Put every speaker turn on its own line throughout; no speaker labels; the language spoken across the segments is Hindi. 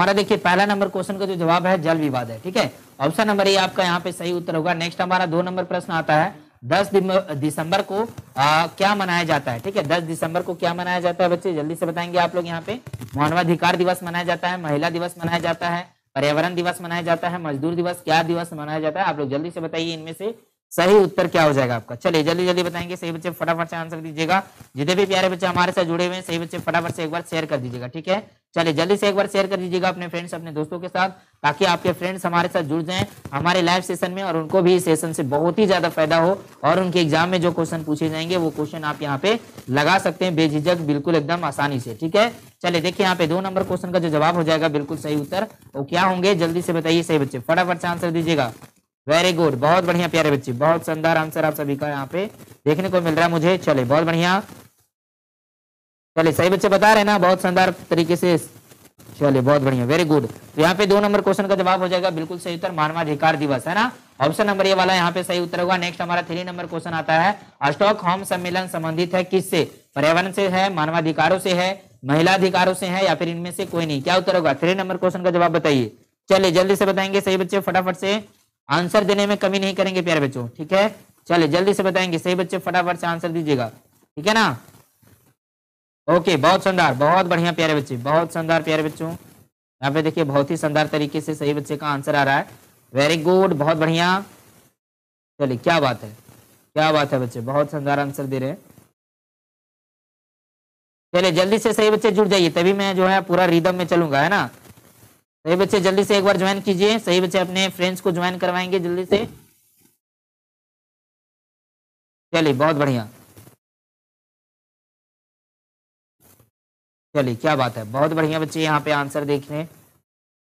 हमारा देखिए पहला नंबर क्वेश्चन का जो जवाब है जल विवाद है ठीक है ऑप्शन नंबर ए आपका यहाँ पे सही उत्तर होगा नेक्स्ट हमारा दो नंबर प्रश्न आता है दस दिसंबर को आ, क्या मनाया जाता है ठीक है दस दिसंबर को क्या मनाया जाता है बच्चे जल्दी से बताएंगे आप लोग यहाँ पे मानवाधिकार दिवस मनाया जाता है महिला दिवस मनाया जाता है पर्यावरण दिवस मनाया जाता है मजदूर दिवस क्या दिवस मनाया जाता है आप लोग जल्दी से बताइए इनमें से सही उत्तर क्या हो जाएगा आपका चलिए जल्दी जल्दी बताएंगे सही बच्चे फटाफट से आंसर दीजिएगा जितने भी प्यारे बच्चे हमारे साथ जुड़े हुए हैं सही बच्चे फटाफट से एक बार शेयर कर दीजिएगा ठीक है चलिए जल्दी से एक बार शेयर कर दीजिएगा अपने फ्रेंड्स अपने दोस्तों के साथ ताकि आपके फ्रेंड्स हमारे साथ जुड़ जाए हमारे लाइव सेशन में और उनको भी इस सेशन से बहुत ही ज्यादा फायदा हो और उनके एग्जाम में जो क्वेश्चन पूछे जाएंगे वो क्वेश्चन आप यहाँ पे लगा सकते हैं बेझिझक बिल्कुल एकदम आसानी से ठीक है चलिए देखिए यहाँ पे दो नंबर क्वेश्चन का जो जवाब हो जाएगा बिल्कुल सही उत्तर वो तो क्या होंगे जल्दी से बताइए सही बच्चे फटाफट से आंसर दीजिएगा वेरी गुड बहुत बढ़िया प्यारे बच्चे बहुत शानदार आंसर आप सभी का यहाँ पे देखने को मिल रहा है मुझे चले बहुत बढ़िया
चलिए सही बच्चे बता रहे ना बहुत शानदार तरीके से चलिए बहुत बढ़िया वेरी
गुड तो यहाँ पे दो नंबर क्वेश्चन का जवाब हो जाएगा बिल्कुल सही उत्तर मानवाधिकार दिवस है ना ऑप्शन नंबर ये वाला यहाँ पे सही उत्तर होगा नेक्स्ट हमारा थ्री नंबर क्वेश्चन आता है स्टॉक होम सम्मेलन संबंधित है किससे पर्यावरण से है मानवाधिकारों से है महिला अधिकारों से है या फिर इनमें से कोई नहीं क्या उत्तर होगा थ्री नंबर क्वेश्चन का जवाब बताइए चलिए जल्दी से बताएंगे सही बच्चे फटाफट से आंसर देने में कमी नहीं करेंगे प्यारे बच्चों ठीक है चले जल्दी से बताएंगे सही बच्चे फटाफट से आंसर दीजिएगा ठीक है ना ओके बहुत शानदार बहुत बढ़िया प्यारे बच्चे बहुत शानदार प्यारे बच्चों यहाँ पे देखिए बहुत ही शानदार तरीके से सही बच्चे का आंसर आ रहा है वेरी गुड बहुत बढ़िया
चलिए क्या बात है क्या बात है बच्चे बहुत शानदार आंसर दे रहे हैं चलिए जल्दी से सही बच्चे जुड़ जाइए तभी मैं जो है पूरा रिदम में चलूंगा है ना सही बच्चे जल्दी से एक बार ज्वाइन कीजिए सही बच्चे अपने फ्रेंड्स को ज्वाइन करवाएंगे जल्दी से
चलिए बहुत बढ़िया चलिए क्या बात है बहुत बढ़िया बच्चे यहाँ पे आंसर देख रहे हैं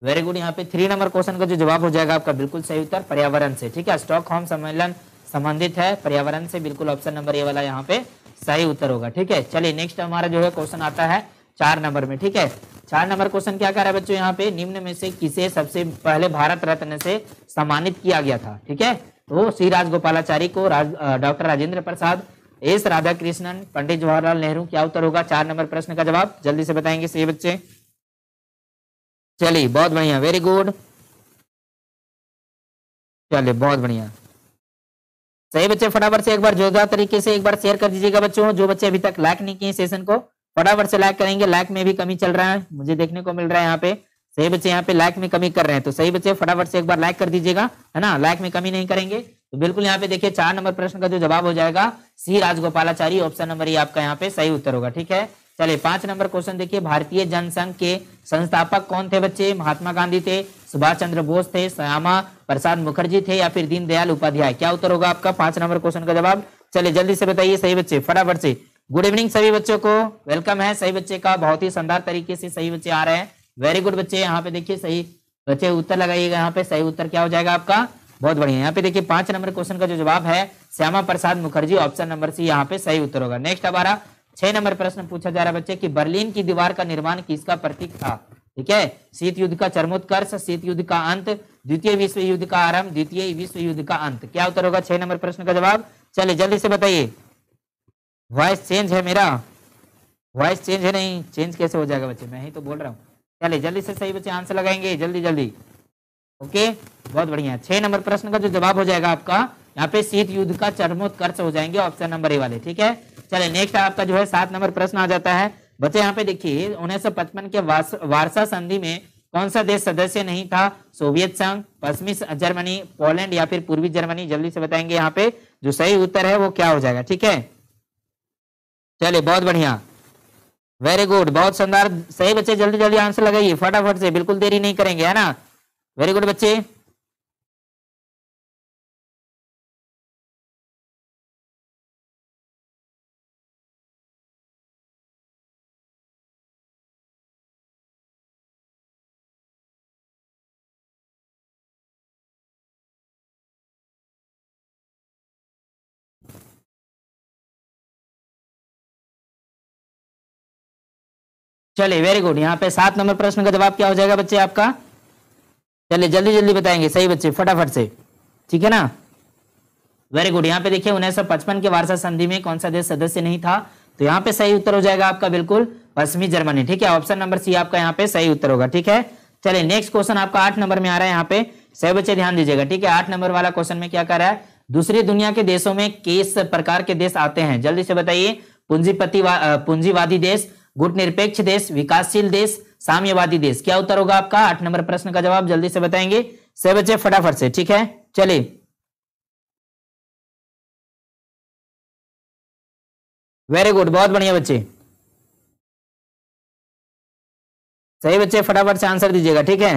वेरी गुड यहाँ पे थ्री नंबर क्वेश्चन का जो जवाब हो जाएगा आपका बिल्कुल सही उत्तर पर्यावरण से ठीक है स्टॉक होम सम्मेलन संबंधित है पर्यावरण से बिल्कुल ऑप्शन नंबर ये वाला यहाँ पे सही उत्तर होगा ठीक है चलिए नेक्स्ट हमारा जो है क्वेश्चन आता है चार नंबर में ठीक है चार नंबर क्वेश्चन क्या कर रहा है बच्चों यहाँ पे निम्न में से किसे सबसे पहले भारत रत्न से सम्मानित किया गया था ठीक है तो श्री राजगोपालाचारी को राज, doctor Rajendra Prasad S Radhakrishnan Pandit Jawaharlal
Nehru क्या उत्तर होगा चार नंबर प्रश्न का जवाब जल्दी से बताएंगे सही बच्चे चलिए बहुत बढ़िया वेरी गुड चलिए बहुत बढ़िया सही बच्चे फटाफट से एक बार जोरदार तरीके से एक बार शेयर कर दीजिएगा बच्चों जो बच्चे अभी तक लाइक
नहीं किए सेशन को फटाफट से लाइक करेंगे लाइक में भी कमी चल रहा है मुझे देखने को मिल रहा है यहाँ पे सही बच्चे यहाँ पे लाइक में कमी कर रहे हैं तो सही बच्चे फटाफट से एक बार लाइक कर दीजिएगा है ना लाइक में कमी नहीं करेंगे तो बिल्कुल यहाँ पे देखिए चार नंबर प्रश्न का जो जवाब हो जाएगा सी राजगोपालाचारी ऑप्शन नंबर ये आपका यहाँ पे सही उत्तर होगा ठीक है चलिए पांच नंबर क्वेश्चन देखिए भारतीय जनसंघ के संस्थापक कौन थे बच्चे महात्मा गांधी थे सुभाष चंद्र बोस थे श्यामा प्रसाद मुखर्जी थे या फिर दीनदयाल उपाध्याय क्या उत्तर होगा आपका पांच नंबर क्वेश्चन का जवाब चलिए जल्दी से बताइए सही बच्चे फटाफट से गुड इवनिंग सभी बच्चों को वेलकम है सही बच्चे का बहुत ही शानदार तरीके से सही बच्चे आ रहे हैं वेरी गुड बच्चे यहाँ पे देखिए सही बच्चे उत्तर लगाइएगा यहाँ पे सही उत्तर क्या हो जाएगा आपका बहुत बढ़िया यहाँ पे देखिए पांच नंबर क्वेश्चन का जो जवाब है Shyama Prasad Mukherjee option number C यहाँ पे सही उत्तर होगा नेक्स्ट हमारा छह नंबर प्रश्न पूछा जा रहा है बच्चे की बर्लिन की दीवार का निर्माण किसका प्रतीक था ठीक है शीत युद्ध का चरमोत्कर्ष शीत युद्ध का अंत द्वितीय विश्व युद्ध का आरंभ द्वितीय विश्व युद्ध का अंत क्या उत्तर होगा छह नंबर प्रश्न का जवाब चलिए जल्दी से बताइए वॉइस चेंज है मेरा वॉइस चेंज है नहीं चेंज कैसे हो जाएगा बच्चे मैं ही तो बोल रहा हूँ चले जल्दी से सही बच्चे आंसर लगाएंगे जल्दी जल्दी ओके बहुत बढ़िया छह नंबर प्रश्न का जो जवाब हो जाएगा आपका यहाँ पे शीत युद्ध का चरमोत्कर्ष हो जाएंगे ऑप्शन नंबर ए वाले ठीक है चले नेक्स्ट आपका जो है सात नंबर प्रश्न आ जाता है बच्चे यहाँ पे देखिए उन्नीस के वार्सा संधि में कौन सा देश सदस्य नहीं था सोवियत संघ पश्चिमी जर्मनी पोलैंड या फिर पूर्वी जर्मनी जल्दी से बताएंगे यहाँ पे जो सही उत्तर है वो क्या हो जाएगा ठीक है चलिए बहुत
बढ़िया वेरी गुड बहुत शानदार सही बच्चे जल्दी जल्दी आंसर लगाइए फटाफट से बिल्कुल
देरी नहीं करेंगे है ना वेरी गुड बच्चे चलिए वेरी गुड यहाँ पे सात नंबर प्रश्न का जवाब क्या हो जाएगा बच्चे
आपका चलिए जल्दी जल्दी बताएंगे सही बच्चे फटाफट से ठीक है ना वेरी गुड यहाँ पे देखिए उन्नीस सौ पचपन के वार्षा संधि में कौन सा देश सदस्य नहीं था तो यहाँ पे सही उत्तर हो जाएगा आपका बिल्कुल पश्चिमी जर्मनी ठीक है ऑप्शन नंबर सी आपका यहाँ पे सही उत्तर होगा ठीक है चलिए नेक्स्ट क्वेश्चन आपका आठ नंबर में आ रहा है यहाँ पे सही बच्चे ध्यान दीजिएगा ठीक है आठ नंबर वाला क्वेश्चन में क्या कर रहा है दूसरी दुनिया के देशों में किस प्रकार के देश आते हैं जल्दी से बताइए पूंजीपति पूंजीवादी देश गुट निरपेक्ष देश विकासशील देश साम्यवादी देश क्या उत्तर होगा आपका आठ नंबर प्रश्न का जवाब जल्दी से बताएंगे से बच्चे फटाफट से ठीक है चलिए
वेरी गुड बहुत बढ़िया बच्चे सही बच्चे फटाफट से आंसर दीजिएगा ठीक है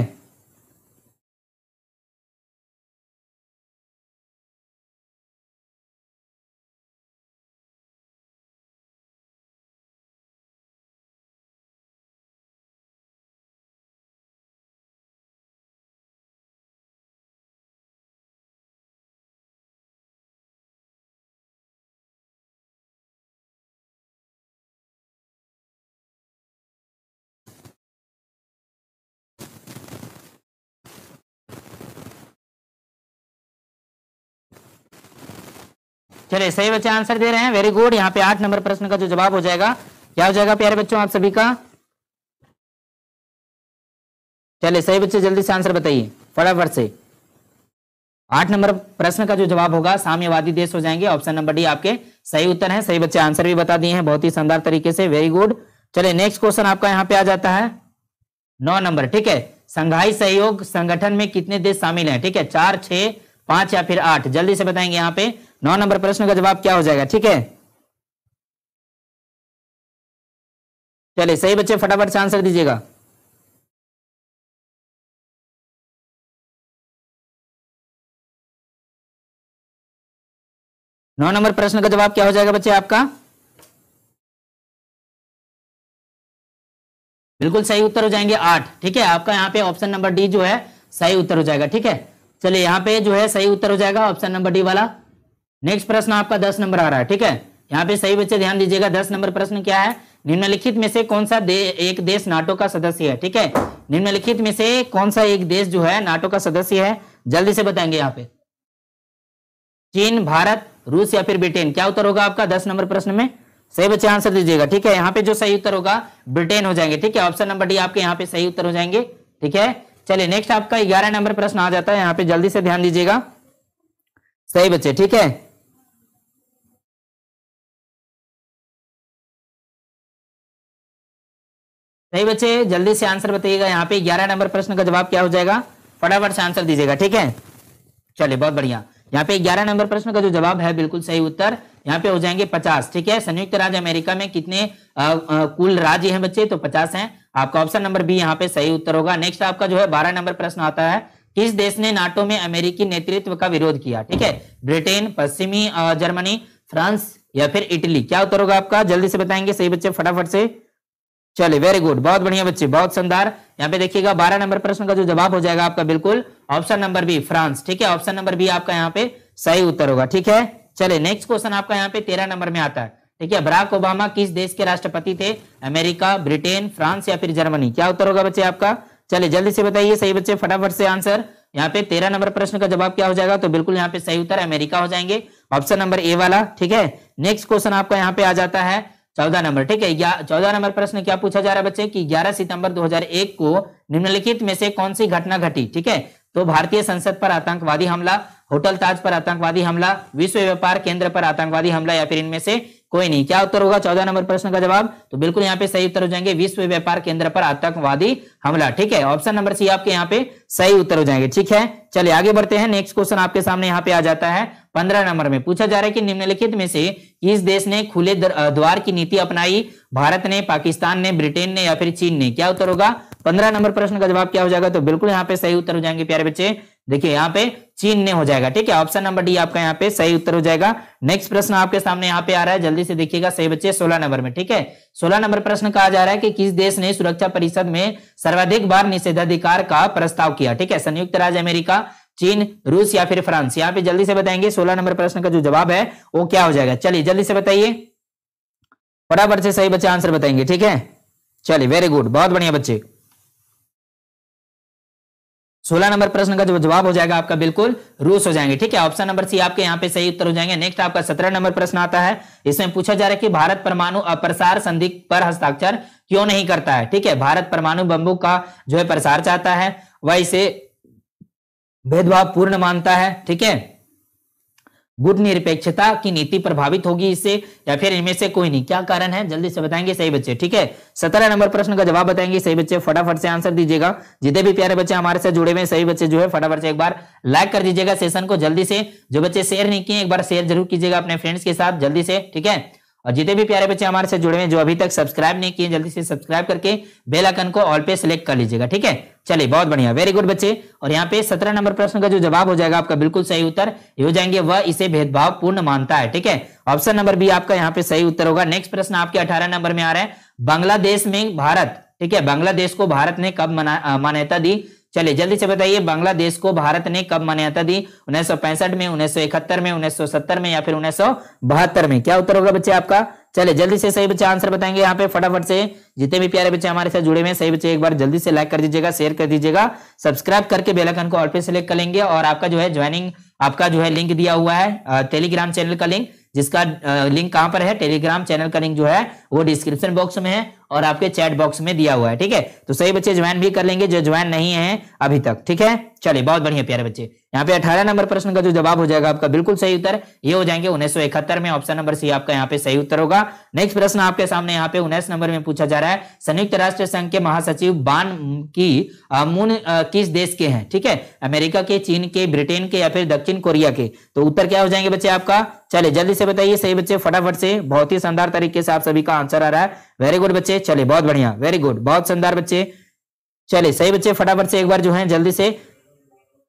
चलिए सही बच्चे आंसर दे रहे हैं वेरी गुड यहाँ पे आठ नंबर प्रश्न का जो जवाब हो जाएगा क्या हो जाएगा प्यारे बच्चों आप सभी का
चलिए सही बच्चे जल्दी से आंसर बताइए फटाफट से आठ नंबर प्रश्न का जो जवाब होगा साम्यवादी देश हो जाएंगे ऑप्शन नंबर डी आपके सही उत्तर है सही बच्चे आंसर भी बता दिए हैं बहुत ही शानदार तरीके से वेरी गुड चलिए नेक्स्ट क्वेश्चन आपका यहाँ पे आ जाता है नौ नंबर ठीक है संघाई सहयोग संगठन में कितने देश शामिल हैं ठीक है चार छह पांच या फिर आठ जल्दी से बताएंगे यहाँ पे
नौ नंबर प्रश्न का जवाब क्या हो जाएगा ठीक है
चलिए सही बच्चे फटाफट से आंसर दीजिएगा नौ नंबर प्रश्न का जवाब क्या हो जाएगा बच्चे आपका बिल्कुल सही उत्तर हो जाएंगे आठ ठीक है आपका यहाँ पे
ऑप्शन नंबर डी जो है सही उत्तर हो जाएगा ठीक है चलिए यहाँ पे जो है सही उत्तर हो जाएगा ऑप्शन नंबर डी वाला नेक्स्ट प्रश्न आपका दस नंबर आ रहा है ठीक है यहाँ पे सही बच्चे ध्यान दीजिएगा दस नंबर प्रश्न क्या है निम्नलिखित में से कौन सा दे, एक देश नाटो का सदस्य है ठीक है निम्नलिखित में से कौन सा एक देश जो है नाटो का सदस्य है जल्दी से बताएंगे यहाँ पे चीन भारत रूस या फिर ब्रिटेन क्या उत्तर होगा आपका दस नंबर प्रश्न में सही बच्चे आंसर दीजिएगा ठीक है यहाँ पे जो सही उत्तर होगा ब्रिटेन हो जाएंगे ठीक है ऑप्शन नंबर डी आपके यहाँ पे सही उत्तर हो जाएंगे ठीक है चलिए नेक्स्ट आपका ग्यारह नंबर प्रश्न आ जाता है यहाँ पे जल्दी से ध्यान दीजिएगा
सही
बच्चे ठीक है सही बच्चे जल्दी से आंसर बताइएगा यहाँ पे ग्यारह नंबर
प्रश्न
का जवाब क्या हो जाएगा फटाफट से आंसर दीजिएगा ठीक है चलिए बहुत बढ़िया यहाँ पे ग्यारह नंबर प्रश्न का जो जवाब है बिल्कुल सही उत्तर यहाँ पे हो जाएंगे पचास ठीक है संयुक्त राज्य अमेरिका में कितने आ, आ, कुल राज्य हैं बच्चे तो पचास हैं आपका ऑप्शन नंबर बी यहाँ पे सही उत्तर होगा नेक्स्ट आपका जो है बारह नंबर प्रश्न आता है किस देश ने नाटो में अमेरिकी नेतृत्व का विरोध किया ठीक है ब्रिटेन पश्चिमी जर्मनी फ्रांस या फिर इटली क्या उत्तर होगा आपका जल्दी से बताएंगे सही बच्चे फटाफट से चलिए वेरी गुड बहुत बढ़िया बच्चे बहुत शानदार यहाँ पे देखिएगा बारह नंबर प्रश्न का जो जवाब हो जाएगा आपका बिल्कुल ऑप्शन नंबर बी फ्रांस ठीक है ऑप्शन नंबर बी आपका यहाँ पे सही उत्तर होगा ठीक है चले नेक्स्ट क्वेश्चन आपका यहाँ पे तेरह नंबर में आता है ठीक है बराक ओबामा किस देश के राष्ट्रपति थे अमेरिका ब्रिटेन फ्रांस या फिर जर्मनी क्या उत्तर होगा बच्चे आपका चलिए जल्दी से बताइए सही बच्चे फटाफट से आंसर यहाँ पे तेरह नंबर प्रश्न का जवाब क्या हो जाएगा तो बिल्कुल यहाँ पे सही उत्तर अमेरिका हो जाएंगे ऑप्शन नंबर ए वाला ठीक है नेक्स्ट क्वेश्चन आपका यहाँ पे आ जाता है चौदह नंबर ठीक है चौदह नंबर प्रश्न क्या पूछा जा रहा है बच्चे की ग्यारह सितंबर एक को निम्नलिखित में से कौन सी घटना घटी ठीक है तो भारतीय संसद पर आतंकवादी हमला होटल ताज पर आतंकवादी हमला विश्व व्यापार केंद्र पर आतंकवादी हमला या फिर इनमें से कोई नहीं क्या उत्तर होगा चौदह नंबर प्रश्न का जवाब तो बिल्कुल यहाँ पे सही उत्तर हो जाएंगे विश्व व्यापार केंद्र पर आतंकवादी हमला ठीक है ऑप्शन नंबर सी आपके यहाँ पे सही उत्तर हो जाएंगे ठीक है चलिए आगे बढ़ते हैं नेक्स्ट क्वेश्चन आपके सामने यहाँ पे आ जाता है पंद्रह नंबर में पूछा जा रहा है कि निम्नलिखित में से इस देश ने खुले द्वार की नीति अपनाई भारत ने पाकिस्तान ने ब्रिटेन ने या फिर चीन ने क्या उत्तर होगा पंद्रह नंबर प्रश्न का जवाब क्या हो जाएगा तो बिल्कुल यहाँ पे सही उत्तर हो जाएंगे प्यारे बच्चे देखिए यहाँ पे चीन ने हो जाएगा ठीक है ऑप्शन नंबर डी आपका यहाँ पे सही उत्तर हो जाएगा नेक्स्ट प्रश्न आपके सामने यहाँ पे आ रहा है जल्दी से देखिएगा सही बच्चे सोलह नंबर में ठीक है सोलह नंबर प्रश्न कहा जा रहा है कि किस देश ने सुरक्षा परिषद में सर्वाधिक बार निषेधाधिकार का प्रस्ताव किया ठीक है संयुक्त राज्य अमेरिका चीन रूस या फिर फ्रांस यहाँ पे जल्दी से बताएंगे सोलह नंबर प्रश्न का जो जवाब है वो क्या हो जाएगा चलिए जल्दी से बताइए बराबर से सही बच्चे आंसर बताएंगे ठीक है चलिए वेरी गुड बहुत बढ़िया बच्चे सोलह नंबर प्रश्न का जो जवाब हो जाएगा आपका बिल्कुल रूस हो जाएंगे ठीक है ऑप्शन नंबर सी आपके यहाँ पे सही उत्तर हो जाएंगे नेक्स्ट आपका सत्रह नंबर प्रश्न आता है इसमें पूछा जा रहा है कि भारत परमाणु अप्रसार संधि पर हस्ताक्षर क्यों नहीं करता है ठीक है भारत परमाणु बंबू का जो है प्रसार चाहता है वह इसे भेदभाव पूर्ण मानता है ठीक है गुट निरपेक्षता की नीति प्रभावित होगी इससे या फिर इनमें से कोई नहीं क्या कारण है जल्दी से बताएंगे सही बच्चे ठीक है सत्रह नंबर प्रश्न का जवाब बताएंगे सही बच्चे फटाफट से आंसर दीजिएगा जितने भी प्यारे बच्चे हमारे साथ जुड़े हुए सही बच्चे जो है फटाफट से एक बार लाइक कर दीजिएगा सेशन को जल्दी से जो बच्चे शेयर नहीं किए एक बार शेयर जरूर कीजिएगा अपने फ्रेंड्स के साथ जल्दी से ठीक है और जितने भी प्यारे बच्चे हमारे से जुड़े हैं जो अभी तक सब्सक्राइब नहीं किए जल्दी से सब्सक्राइब करके बेल आइकन को ऑल पे सिलेक्ट कर लीजिएगा ठीक है चलिए बहुत बढ़िया वेरी गुड बच्चे और यहाँ पे सत्रह नंबर प्रश्न का जो जवाब हो जाएगा आपका बिल्कुल सही उत्तर हो जाएंगे वह इसे भेदभाव पूर्ण मानता है ठीक है ऑप्शन नंबर बी आपका यहाँ पे सही उत्तर होगा नेक्स्ट प्रश्न आपके अठारह नंबर में आ रहा है बांग्लादेश में भारत ठीक है बांग्लादेश को भारत ने कब मान्यता दी चलिए जल्दी से बताइए बांग्लादेश को भारत ने कब मान्यता दी उन्नीस में उन्नीस में उन्नीस में या फिर उन्नीस में क्या उत्तर होगा बच्चे आपका चलिए जल्दी से सही बच्चे आंसर बताएंगे यहाँ पे फटाफट से जितने भी प्यारे बच्चे हमारे साथ जुड़े हुए सही बच्चे एक बार जल्दी से लाइक कर दीजिएगा शेयर कर दीजिएगा सब्सक्राइब करके आइकन को ऑल पे सेलेक्ट कर लेंगे और आपका जो है ज्वाइनिंग आपका जो है लिंक दिया हुआ है टेलीग्राम चैनल का लिंक जिसका लिंक कहां पर है टेलीग्राम चैनल का लिंक जो है वो डिस्क्रिप्शन बॉक्स में है और आपके चैट बॉक्स में दिया हुआ है ठीक है तो सही बच्चे ज्वाइन भी कर लेंगे जो ज्वाइन नहीं है अभी तक ठीक है चलिए बहुत बढ़िया प्यारे बच्चे यहाँ पे 18 नंबर प्रश्न का जो जवाब हो जाएगा आपका बिल्कुल सही उत्तर ये हो जाएंगे उन्नीस में ऑप्शन नंबर सी आपका यहाँ पे सही उत्तर होगा नेक्स्ट प्रश्न आपके सामने यहाँ पे उन्नीस नंबर में पूछा जा रहा है संयुक्त राष्ट्र संघ के महासचिव बान की मून किस देश के हैं ठीक है अमेरिका के चीन के ब्रिटेन के या फिर दक्षिण कोरिया के तो उत्तर क्या हो जाएंगे बच्चे आपका चले जल्दी से बताइए सही बच्चे फटाफट से बहुत ही शानदार तरीके से आप सभी का आंसर आ रहा है वेरी गुड बच्चे चलिए बहुत बढ़िया वेरी गुड बहुत शानदार बच्चे चलिए सही बच्चे फटाफट से एक बार जो है जल्दी से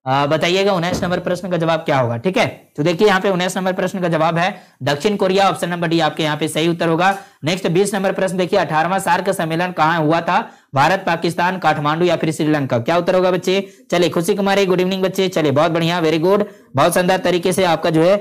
बताइएगा उन्नीस नंबर प्रश्न का जवाब क्या होगा ठीक है तो देखिए यहाँ पे उन्नीस नंबर प्रश्न का जवाब है दक्षिण कोरिया ऑप्शन नंबर डी आपके यहाँ पे सही उत्तर होगा नेक्स्ट बीस नंबर प्रश्न देखिए अठारवा सार्क सम्मेलन कहाँ हुआ था भारत पाकिस्तान काठमांडू या फिर श्रीलंका क्या उत्तर होगा बच्चे चले खुशी कुमारी गुड इवनिंग बच्चे चले बहुत बढ़िया वेरी गुड बहुत शानदार तरीके से आपका जो है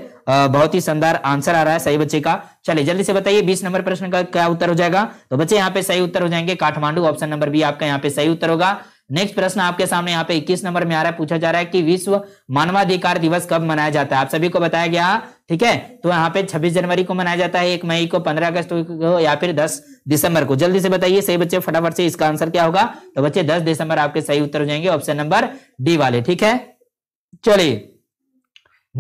बहुत ही शानदार आंसर आ रहा है सही बच्चे का चले जल्दी से बताइए बीस नंबर प्रश्न का क्या उत्तर हो जाएगा तो बच्चे यहाँ पे सही उत्तर हो जाएंगे काठमांडू ऑप्शन नंबर बी आपका यहाँ पे सही उत्तर होगा नेक्स्ट प्रश्न आपके सामने यहाँ पे 21 नंबर में आ रहा है पूछा जा रहा है कि विश्व मानवाधिकार दिवस कब मनाया जाता है आप सभी को बताया गया ठीक है तो यहाँ पे 26 जनवरी को मनाया जाता है एक मई को 15 अगस्त को या फिर 10 दिसंबर को जल्दी से बताइए सही बच्चे फटाफट से इसका आंसर क्या होगा तो बच्चे दस दिसंबर आपके सही उत्तर हो जाएंगे ऑप्शन नंबर डी वाले ठीक है चलिए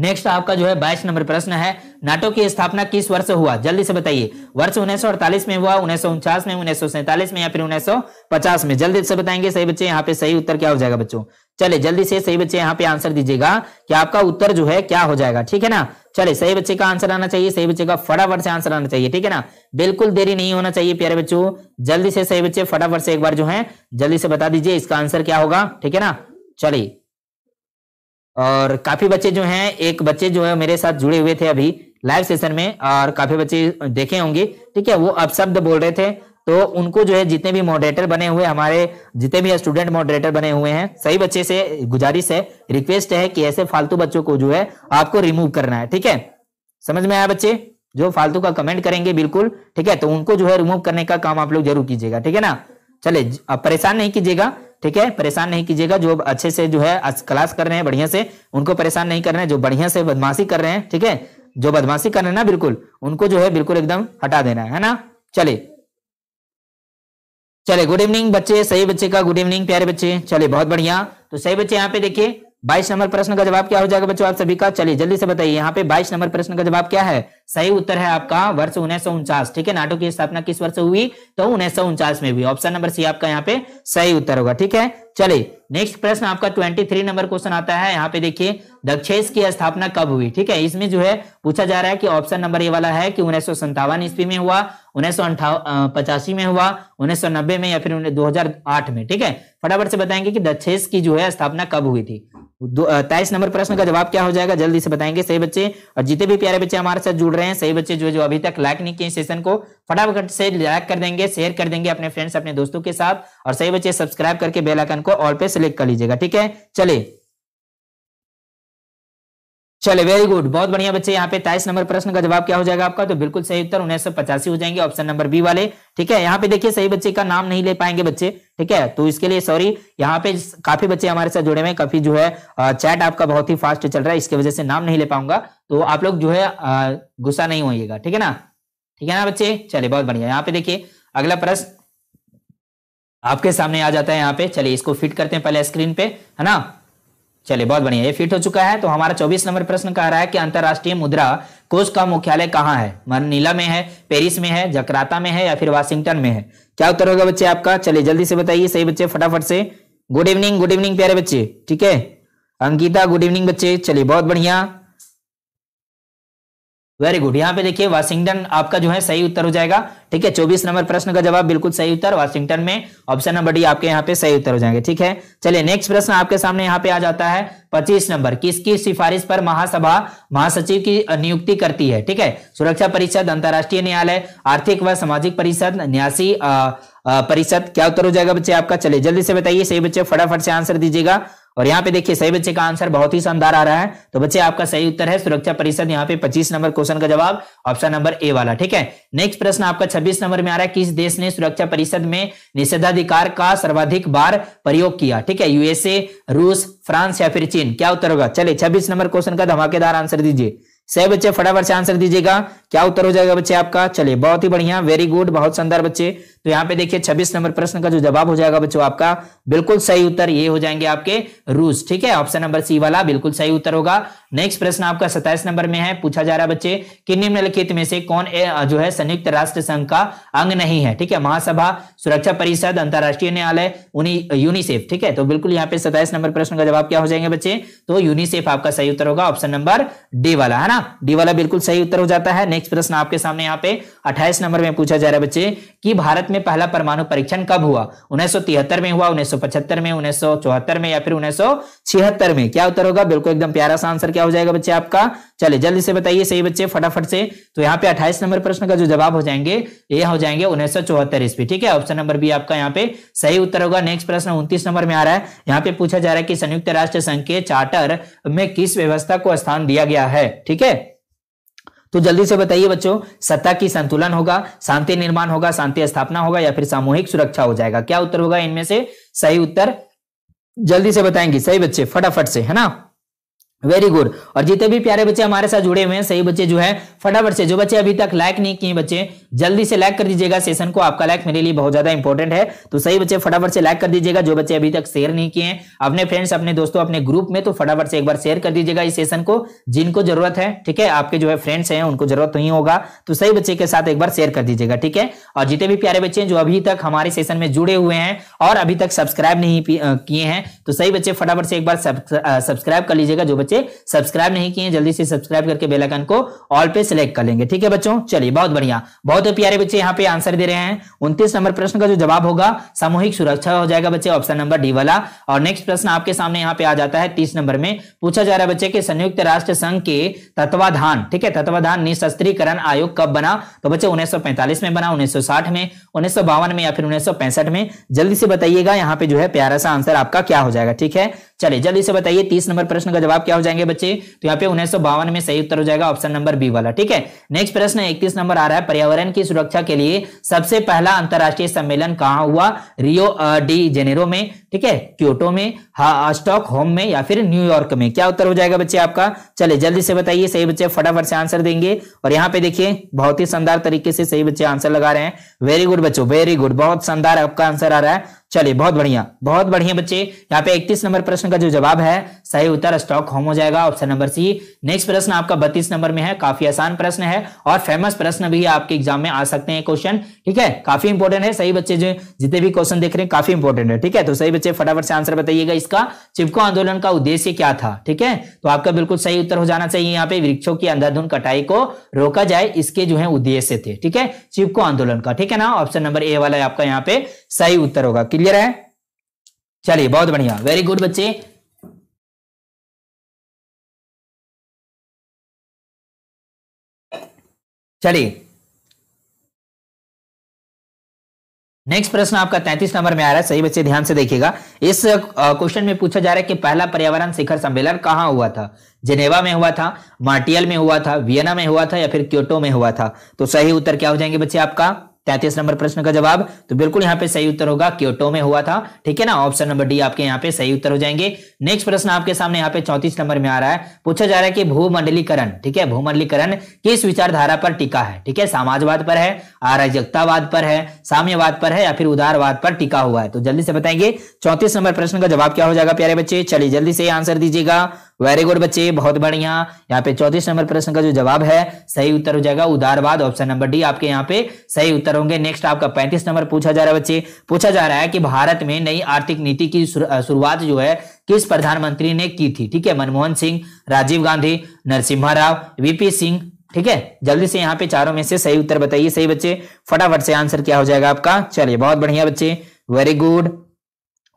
नेक्स्ट आपका जो है बाईस नंबर प्रश्न है नाटो की स्थापना किस वर्ष हुआ जल्दी से बताइए वर्ष उन्नीस में हुआ उन्नीस में उन्नीस में या फिर उन्नीस में जल्दी से बताएंगे सही बच्चे यहाँ पे सही उत्तर क्या हो जाएगा बच्चों चले जल्दी से सही बच्चे यहाँ पे आंसर दीजिएगा कि आपका उत्तर जो है क्या हो जाएगा ठीक है ना चले सही बच्चे का आंसर आना चाहिए सही बच्चे का फटाफट से आंसर आना चाहिए ठीक है ना बिल्कुल देरी नहीं होना चाहिए प्यारे बच्चों जल्दी से सही बच्चे फटाफट से एक बार जो है जल्दी से बता दीजिए इसका आंसर क्या होगा ठीक है ना चलिए और काफी बच्चे जो हैं एक बच्चे जो है मेरे साथ जुड़े हुए थे अभी लाइव सेशन में और काफी बच्चे देखे होंगे ठीक है वो अपशब्द बोल रहे थे तो उनको जो है जितने भी मॉडरेटर बने हुए हमारे जितने भी स्टूडेंट मॉडरेटर बने हुए हैं सही बच्चे से गुजारिश है रिक्वेस्ट है कि ऐसे फालतू बच्चों को जो है आपको रिमूव करना है ठीक है समझ में आया बच्चे जो फालतू का कमेंट करेंगे बिल्कुल ठीक है तो उनको जो है रिमूव करने का काम आप लोग जरूर कीजिएगा ठीक है ना चले परेशान नहीं कीजिएगा ठीक है परेशान नहीं कीजिएगा जो अच्छे से जो है क्लास कर रहे हैं बढ़िया से उनको परेशान नहीं कर रहे हैं जो बढ़िया से बदमाशी कर रहे हैं ठीक है जो बदमाशी कर रहे हैं ना बिल्कुल उनको जो है बिल्कुल एकदम हटा देना है ना चलिए चले गुड इवनिंग बच्चे सही बच्चे का गुड इवनिंग प्यारे बच्चे चले बहुत बढ़िया तो सही बच्चे यहाँ पे देखिए बाईस नंबर प्रश्न का जवाब क्या हो जाएगा बच्चों आप सभी का चलिए जल्दी से बताइए यहाँ पे बाईस नंबर प्रश्न का जवाब क्या है सही उत्तर है आपका वर्ष उन्नीस ठीक है नाटो की स्थापना किस वर्ष हुई तो उन्नीस में हुई ऑप्शन नंबर सी आपका यहाँ पे सही उत्तर होगा ठीक है चलिए नेक्स्ट प्रश्न आपका 23 नंबर क्वेश्चन आता है यहाँ पे देखिए दक्षेस की स्थापना कब हुई ठीक है इसमें जो है पूछा जा रहा है कि ऑप्शन नंबर ये वाला है कि उन्नीस सौ ईस्वी में हुआ उन्नीस पचासी में हुआ नब्बे में या फिर दो आठ में ठीक है फटाफट से बताएंगे कि दक्षेश की जो है स्थापना कब हुई थी तेईस नंबर प्रश्न का जवाब क्या हो जाएगा जल्दी से बताएंगे सही बच्चे और जितने भी प्यारे बच्चे हमारे साथ जुड़ रहे हैं सही बच्चे जो जो अभी तक लाइक नहीं किए सेशन को फटाफट से लाइक कर देंगे शेयर कर देंगे अपने फ्रेंड्स अपने दोस्तों के साथ और सही बच्चे सब्सक्राइब करके बेलाइकन को ऑल पे सिलेक्ट कर लीजिएगा ठीक है चलिए चले वेरी गुड बहुत बढ़िया बच्चे यहाँ पे तेईस नंबर प्रश्न का जवाब क्या हो जाएगा आपका तो बिल्कुल सही उत्तर उन्नीस सौ पचासी हो जाएंगे ऑप्शन नंबर बी वाले ठीक है यहाँ पे देखिए सही बच्चे का नाम नहीं ले पाएंगे बच्चे ठीक है तो इसके लिए सॉरी यहाँ पे काफी बच्चे हमारे साथ जुड़े हुए काफी जो है चैट आपका बहुत ही फास्ट चल रहा है इसकी वजह से नाम नहीं ले पाऊंगा तो आप लोग जो है गुस्सा नहीं होइएगा ठीक है ना ठीक है ना बच्चे चले बहुत बढ़िया यहाँ पे देखिए अगला प्रश्न आपके सामने आ जाता है यहाँ पे चलिए इसको फिट करते हैं पहले स्क्रीन पे है ना चलिए बहुत बढ़िया ये फिट हो चुका है तो हमारा 24 नंबर प्रश्न कह रहा है कि अंतर्राष्ट्रीय मुद्रा कोष का मुख्यालय कहाँ है मनीला में है पेरिस में है जकराता में है या फिर वाशिंगटन में है क्या उत्तर होगा बच्चे आपका चलिए जल्दी से बताइए सही बच्चे फटाफट से गुड इवनिंग गुड इवनिंग प्यारे बच्चे ठीक है अंकिता गुड इवनिंग बच्चे चलिए बहुत बढ़िया वेरी गुड यहाँ पे देखिए वाशिंगटन आपका जो है सही उत्तर हो जाएगा ठीक है चौबीस नंबर प्रश्न का जवाब बिल्कुल सही उत्तर वाशिंगटन में ऑप्शन नंबर डी आपके यहाँ पे सही उत्तर हो जाएंगे ठीक है चलिए नेक्स्ट प्रश्न आपके सामने यहाँ पे आ जाता है पच्चीस नंबर किसकी सिफारिश पर महासभा महासचिव की नियुक्ति करती है ठीक है सुरक्षा परिषद अंतर्राष्ट्रीय न्यायालय आर्थिक व सामाजिक परिषद न्यासी परिषद क्या उत्तर हो जाएगा बच्चे आपका चलिए जल्दी से बताइए सही बच्चे फटाफट से आंसर दीजिएगा और यहाँ पे देखिए सही बच्चे का आंसर बहुत ही शानदार आ रहा है तो बच्चे आपका सही उत्तर है सुरक्षा परिषद यहाँ पे 25 नंबर क्वेश्चन का जवाब ऑप्शन नंबर ए वाला ठीक है नेक्स्ट प्रश्न आपका 26 नंबर में आ रहा है किस देश ने सुरक्षा परिषद में निषेधाधिकार का सर्वाधिक बार प्रयोग किया ठीक है यूएसए रूस फ्रांस या फिर चीन क्या उत्तर होगा चले छब्बीस नंबर क्वेश्चन का धमाकेदार आंसर दीजिए सही बच्चे फटाफट से आंसर दीजिएगा क्या उत्तर हो जाएगा बच्चे आपका चलिए बहुत ही बढ़िया वेरी गुड बहुत शानदार बच्चे तो यहाँ पे देखिए 26 नंबर प्रश्न का जो जवाब हो जाएगा बच्चों आपका बिल्कुल सही उत्तर ये हो जाएंगे आपके रूस ठीक है ऑप्शन नंबर सी वाला बिल्कुल सही उत्तर होगा नेक्स्ट प्रश्न आपका सताइस नंबर में है पूछा जा रहा है बच्चे कि निम्नलिखित में से कौन जो है संयुक्त राष्ट्र संघ का अंग नहीं है ठीक है महासभा सुरक्षा परिषद अंतर्राष्ट्रीय न्यायालय यूनिसेफ ठीक है तो बिल्कुल यहाँ पे सताइस नंबर प्रश्न का जवाब क्या हो जाएंगे बच्चे तो यूनिसेफ आपका सही उत्तर होगा ऑप्शन नंबर डी वाला है ना डी वाला बिल्कुल सही उत्तर हो जाता है नेक्स्ट प्रश्न आपके सामने यहाँ पे अट्ठाइस नंबर में पूछा जा रहा है बच्चे की भारत में पहला परमाणु परीक्षण कब हुआ उन्नीस में हुआ उन्नीस में उन्नीस में या फिर उन्नीस में क्या उत्तर होगा बिल्कुल एकदम प्यारा सा आंसर क्या हो जाएगा बच्चे आपका चलिए जल्दी से बताइए सही बच्चे फटाफट से तो यहाँ पे अट्ठाईस नंबर प्रश्न का जो जवाब हो जाएंगे ये हो जाएंगे उन्नीस ईस्वी ठीक है ऑप्शन नंबर बी आपका यहाँ पे सही उत्तर होगा नेक्स्ट प्रश्न उन्तीस नंबर में आ रहा है यहाँ पे पूछा जा रहा है कि संयुक्त राष्ट्र संघ के चार्टर में किस व्यवस्था को स्थान दिया गया है ठीक है तो जल्दी से बताइए बच्चों सत्ता की संतुलन होगा शांति निर्माण होगा शांति स्थापना होगा या फिर सामूहिक सुरक्षा हो जाएगा क्या उत्तर होगा इनमें से सही उत्तर जल्दी से बताएंगे सही बच्चे फटाफट से है ना वेरी गुड और जितने भी प्यारे बच्चे हमारे साथ जुड़े हुए हैं सही बच्चे जो है फटाफट से जो बच्चे अभी तक लाइक नहीं किए बच्चे जल्दी से लाइक कर दीजिएगा सेशन को आपका लाइक मेरे लिए बहुत ज्यादा इंपॉर्टेंट है तो सही बच्चे फटाफट से लाइक कर दीजिएगा जो बच्चे अभी तक शेयर नहीं किए अपने फ्रेंड्स अपने दोस्तों अपने ग्रुप में तो फटाफट से एक बार शेयर कर दीजिएगा इस सेशन को जिनको जरूरत है ठीक है आपके जो है फ्रेंड्स हैं उनको जरूरत नहीं होगा तो सही बच्चे के साथ एक बार शेयर कर दीजिएगा ठीक है और जितने भी प्यारे बच्चे हैं जो अभी तक हमारे सेशन में जुड़े हुए हैं और अभी तक सब्सक्राइब नहीं किए हैं तो सही बच्चे फटाफट से एक बार सब्सक्राइब कर लीजिएगा जो बच्चे बच्चे सब्सक्राइब नहीं किए जल्दी से सब्सक्राइब करके बेलाइकन को ऑल पे सिलेक्ट कर लेंगे ठीक है बच्चों चलिए बहुत बढ़िया बहुत प्यारे बच्चे यहाँ पे आंसर दे रहे हैं उनतीस नंबर प्रश्न का जो जवाब होगा सामूहिक सुरक्षा हो जाएगा बच्चे ऑप्शन नंबर डी वाला और नेक्स्ट प्रश्न आपके सामने यहाँ पे आ जाता है तीस नंबर में पूछा जा रहा है बच्चे के संयुक्त राष्ट्र संघ के तत्वाधान ठीक है तत्वाधान निशस्त्रीकरण आयोग कब बना तो बच्चे उन्नीस में बना उन्नीस में उन्नीस में या फिर उन्नीस में जल्दी से बताइएगा यहाँ पे जो है प्यारा सा आंसर आपका क्या हो जाएगा ठीक है चलिए जल्दी से बताइए तीस नंबर प्रश्न का जवाब क्या हो जाएंगे बच्चे तो यहाँ पे उन्नीस में सही उत्तर हो जाएगा ऑप्शन नंबर बी वाला ठीक है नेक्स्ट प्रश्न इकतीस नंबर आ रहा है पर्यावरण की सुरक्षा के लिए सबसे पहला अंतर्राष्ट्रीय सम्मेलन कहाँ हुआ रियो डी जेनेरो में ठीक है क्योटो में स्टॉक होम में या फिर न्यूयॉर्क में क्या उत्तर हो जाएगा बच्चे आपका चले जल्दी से बताइए सही बच्चे फटाफट से आंसर देंगे और यहाँ पे देखिए बहुत ही शानदार तरीके से सही बच्चे आंसर लगा रहे हैं वेरी गुड बच्चों वेरी गुड बहुत शानदार आपका आंसर आ रहा है चलिए बहुत बढ़िया बहुत बढ़िया बच्चे यहाँ पे 31 नंबर प्रश्न का जो जवाब है सही उत्तर स्टॉक होम हो जाएगा ऑप्शन नंबर सी नेक्स्ट प्रश्न आपका 32 नंबर में है काफी आसान प्रश्न है और फेमस प्रश्न भी आपके एग्जाम में आ सकते हैं क्वेश्चन ठीक है काफी इंपोर्टेंट है सही बच्चे जो जितने भी क्वेश्चन देख रहे हैं काफी इंपोर्टेंट है ठीक है तो सही बच्चे फटाफट से आंसर बताइएगा इसका चिपको आंदोलन का उद्देश्य क्या था ठीक है तो आपका बिल्कुल सही उत्तर हो जाना चाहिए यहाँ पे वृक्षों की अंधाधुन कटाई को रोका जाए इसके जो है उद्देश्य थे ठीक है चिपको आंदोलन का ठीक है ना ऑप्शन नंबर ए वाला है आपका यहाँ पे सही उत्तर होगा क्लियर है चलिए बहुत बढ़िया वेरी गुड
बच्चे
चलिए
नेक्स्ट प्रश्न आपका 33 नंबर में आ रहा है सही बच्चे ध्यान से देखिएगा इस क्वेश्चन में पूछा जा रहा है कि पहला पर्यावरण शिखर सम्मेलन कहां हुआ था जेनेवा में हुआ था मार्टियल में हुआ था वियना में हुआ था या फिर क्योटो में हुआ था तो सही उत्तर क्या हो जाएंगे बच्चे आपका तैतीस नंबर प्रश्न का जवाब तो बिल्कुल यहाँ पे सही उत्तर होगा क्योटो में हुआ था ठीक है ना ऑप्शन नंबर डी आपके यहाँ पे सही उत्तर हो जाएंगे नेक्स्ट प्रश्न आपके सामने यहाँ पे चौतीस नंबर में आ रहा है पूछा जा रहा है कि भूमंडलीकरण ठीक है भूमंडलीकरण किस विचारधारा पर टिका है ठीक है समाजवाद पर है अराजकतावाद पर है साम्यवाद पर है या फिर उदारवाद पर टिका हुआ है तो जल्दी से बताएंगे चौतीस नंबर प्रश्न का जवाब क्या हो जाएगा प्यारे बच्चे चलिए जल्दी से आंसर दीजिएगा वेरी गुड बच्चे बहुत बढ़िया यहाँ पे चौतीस नंबर प्रश्न का जो जवाब है सही उत्तर हो जाएगा उदारवाद ऑप्शन नंबर डी आपके यहाँ पे सही उत्तर होंगे नेक्स्ट आपका पैंतीस नंबर पूछा जा रहा है बच्चे पूछा जा रहा है कि भारत में नई आर्थिक नीति की शुरुआत जो है किस प्रधानमंत्री ने की थी ठीक है मनमोहन सिंह राजीव गांधी नरसिम्हा राव वीपी सिंह ठीक है जल्दी से यहाँ पे चारों में से सही उत्तर बताइए सही बच्चे फटाफट से आंसर क्या हो जाएगा आपका चलिए बहुत बढ़िया बच्चे वेरी गुड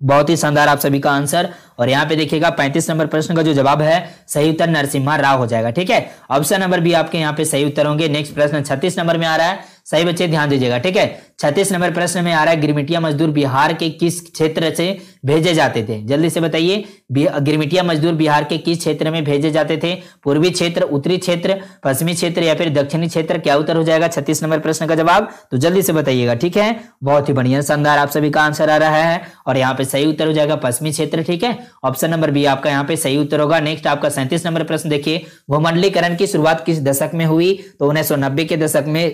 बहुत ही शानदार आप सभी का आंसर और यहाँ पे देखिएगा 35 नंबर प्रश्न का जो जवाब है सही उत्तर नरसिम्हा राव हो जाएगा ठीक है ऑप्शन नंबर भी आपके यहाँ पे सही उत्तर होंगे नेक्स्ट प्रश्न 36 नंबर में आ रहा है सही बच्चे ध्यान दीजिएगा ठीक है छत्तीस नंबर प्रश्न में आ रहा है गिरमिटिया मजदूर बिहार के किस क्षेत्र से भेजे जाते थे जल्दी से बताइए गिरमिटिया मजदूर बिहार के किस क्षेत्र में भेजे जाते थे पूर्वी क्षेत्र उत्तरी क्षेत्र पश्चिमी क्षेत्र या फिर दक्षिणी क्षेत्र क्या उत्तर हो जाएगा छत्तीस नंबर प्रश्न का जवाब तो जल्दी से बताइएगा ठीक है बहुत ही बढ़िया शानदार आप सभी का आंसर आ रहा है और यहाँ पे सही उत्तर हो जाएगा पश्चिमी क्षेत्र ठीक है ऑप्शन नंबर बी आपका यहाँ पे सही उत्तर होगा नेक्स्ट आपका सैंतीस नंबर प्रश्न देखिए भूमंडलीकरण की शुरुआत किस दशक में हुई तो उन्नीस के दशक में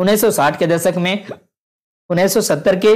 1960 के दशक में 1970 के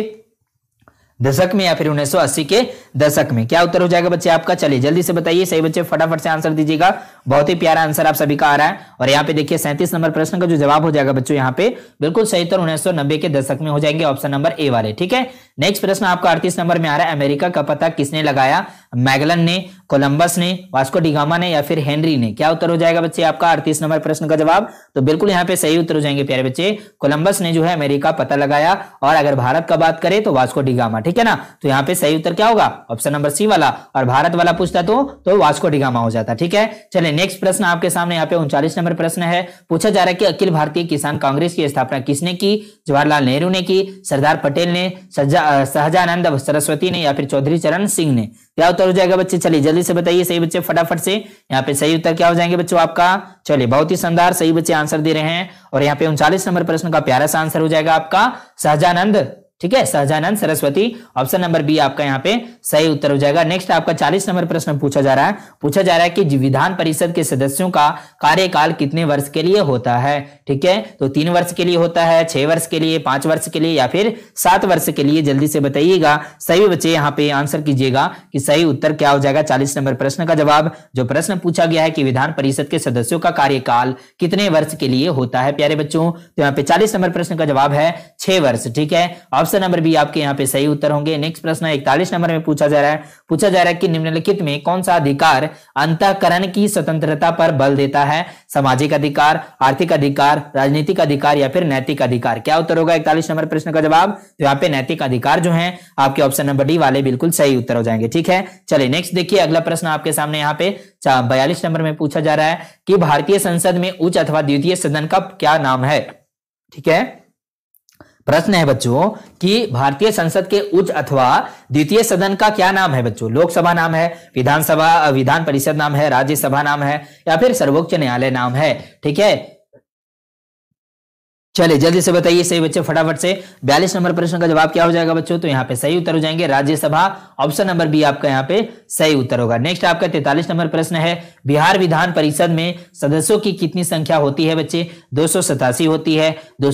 दशक में या फिर 1980 के दशक में क्या उत्तर हो जाएगा बच्चे आपका चलिए जल्दी से बताइए सही बच्चे फटाफट से आंसर दीजिएगा बहुत ही प्यारा आंसर आप सभी का आ रहा है और यहाँ पे देखिए सैंतीस नंबर प्रश्न का जो जवाब हो जाएगा बच्चों यहाँ पे बिल्कुल सही उत्तर उन्नीस के दशक में हो जाएंगे ऑप्शन नंबर ए वाले ठीक है नेक्स्ट प्रश्न आपका अड़तीस नंबर में आ रहा है अमेरिका का पता किसने लगाया मैगलन ने कोलंबस ने वास्को डिगामा ने या फिर हेनरी ने क्या उत्तर हो जाएगा बच्चे आपका अड़तीस नंबर प्रश्न का जवाब तो बिल्कुल यहाँ पे सही उत्तर हो जाएंगे प्यारे बच्चे कोलंबस ने जो है अमेरिका पता लगाया और अगर भारत का बात करें तो वास्को डिगामा ठीक है ना तो यहाँ पे सही उत्तर क्या होगा ऑप्शन नंबर सी वाला और भारत वाला पूछता तो, तो वास्को डिगामा हो जाता ठीक है चले नेक्स्ट प्रश्न आपके सामने यहाँ पे उनचालीस नंबर प्रश्न है पूछा जा रहा है कि अखिल भारतीय किसान कांग्रेस की स्थापना किसने की जवाहरलाल नेहरू ने की सरदार पटेल ने सहजानंद सरस्वती ने या फिर चौधरी चरण सिंह ने क्या उत्तर हो जाएगा बच्चे चलिए जल्दी से बताइए सही बच्चे फटाफट से यहाँ पे सही उत्तर क्या हो जाएंगे बच्चों आपका चलिए बहुत ही शानदार सही बच्चे आंसर दे रहे हैं और यहाँ पे उनचालीस नंबर प्रश्न का प्यारा सा आंसर हो जाएगा आपका सहजानंद ठीक है Sahajanand Saraswati option number B आपका यहाँ पे सही उत्तर हो जाएगा नेक्स्ट आपका 40 नंबर प्रश्न पूछा जा रहा है पूछा जा रहा है कि विधान परिषद के सदस्यों का कार्यकाल कितने वर्ष के लिए होता है ठीक है तो तीन वर्ष के लिए होता है छह वर्ष के लिए पांच वर्ष के लिए या फिर सात वर्ष के लिए जल्दी से बताइएगा सही बच्चे यहाँ पे आंसर कीजिएगा कि सही उत्तर क्या हो जाएगा चालीस नंबर प्रश्न का जवाब जो प्रश्न पूछा गया है कि विधान परिषद के सदस्यों का कार्यकाल कितने वर्ष के लिए होता है प्यारे बच्चों तो यहाँ पे चालीस नंबर प्रश्न का जवाब है छह वर्ष ठीक है ऑप्शन ऑप्शन नंबर बी आपके यहाँ पे सही उत्तर होंगे नेक्स्ट प्रश्न इकतालीस नंबर में पूछा जा रहा है पूछा जा रहा है कि निम्नलिखित में कौन सा अधिकार अंतकरण की स्वतंत्रता पर बल देता है सामाजिक अधिकार आर्थिक अधिकार राजनीतिक अधिकार या फिर नैतिक अधिकार क्या उत्तर होगा इकतालीस नंबर प्रश्न का जवाब तो यहाँ पे नैतिक अधिकार जो है आपके ऑप्शन नंबर डी वाले बिल्कुल सही उत्तर हो जाएंगे ठीक है चलिए नेक्स्ट देखिए अगला प्रश्न आपके सामने यहाँ पे बयालीस नंबर में पूछा जा रहा है कि भारतीय संसद में उच्च अथवा द्वितीय सदन का क्या नाम है ठीक है प्रश्न है बच्चों कि भारतीय संसद के उच्च अथवा द्वितीय सदन का क्या नाम है बच्चों लोकसभा नाम है विधानसभा विधान परिषद नाम है राज्यसभा नाम है या फिर सर्वोच्च न्यायालय नाम है ठीक है चलिए जल्दी से बताइए सही बच्चे फटाफट से बयालीस नंबर प्रश्न का जवाब क्या हो जाएगा बच्चों तो यहाँ पे सही उत्तर हो जाएंगे राज्यसभा ऑप्शन नंबर बी आपका यहाँ पे सही उत्तर होगा नेक्स्ट आपका तैतालीस नंबर प्रश्न है बिहार विधान परिषद में सदस्यों की कितनी संख्या होती है बच्चे दो होती है दो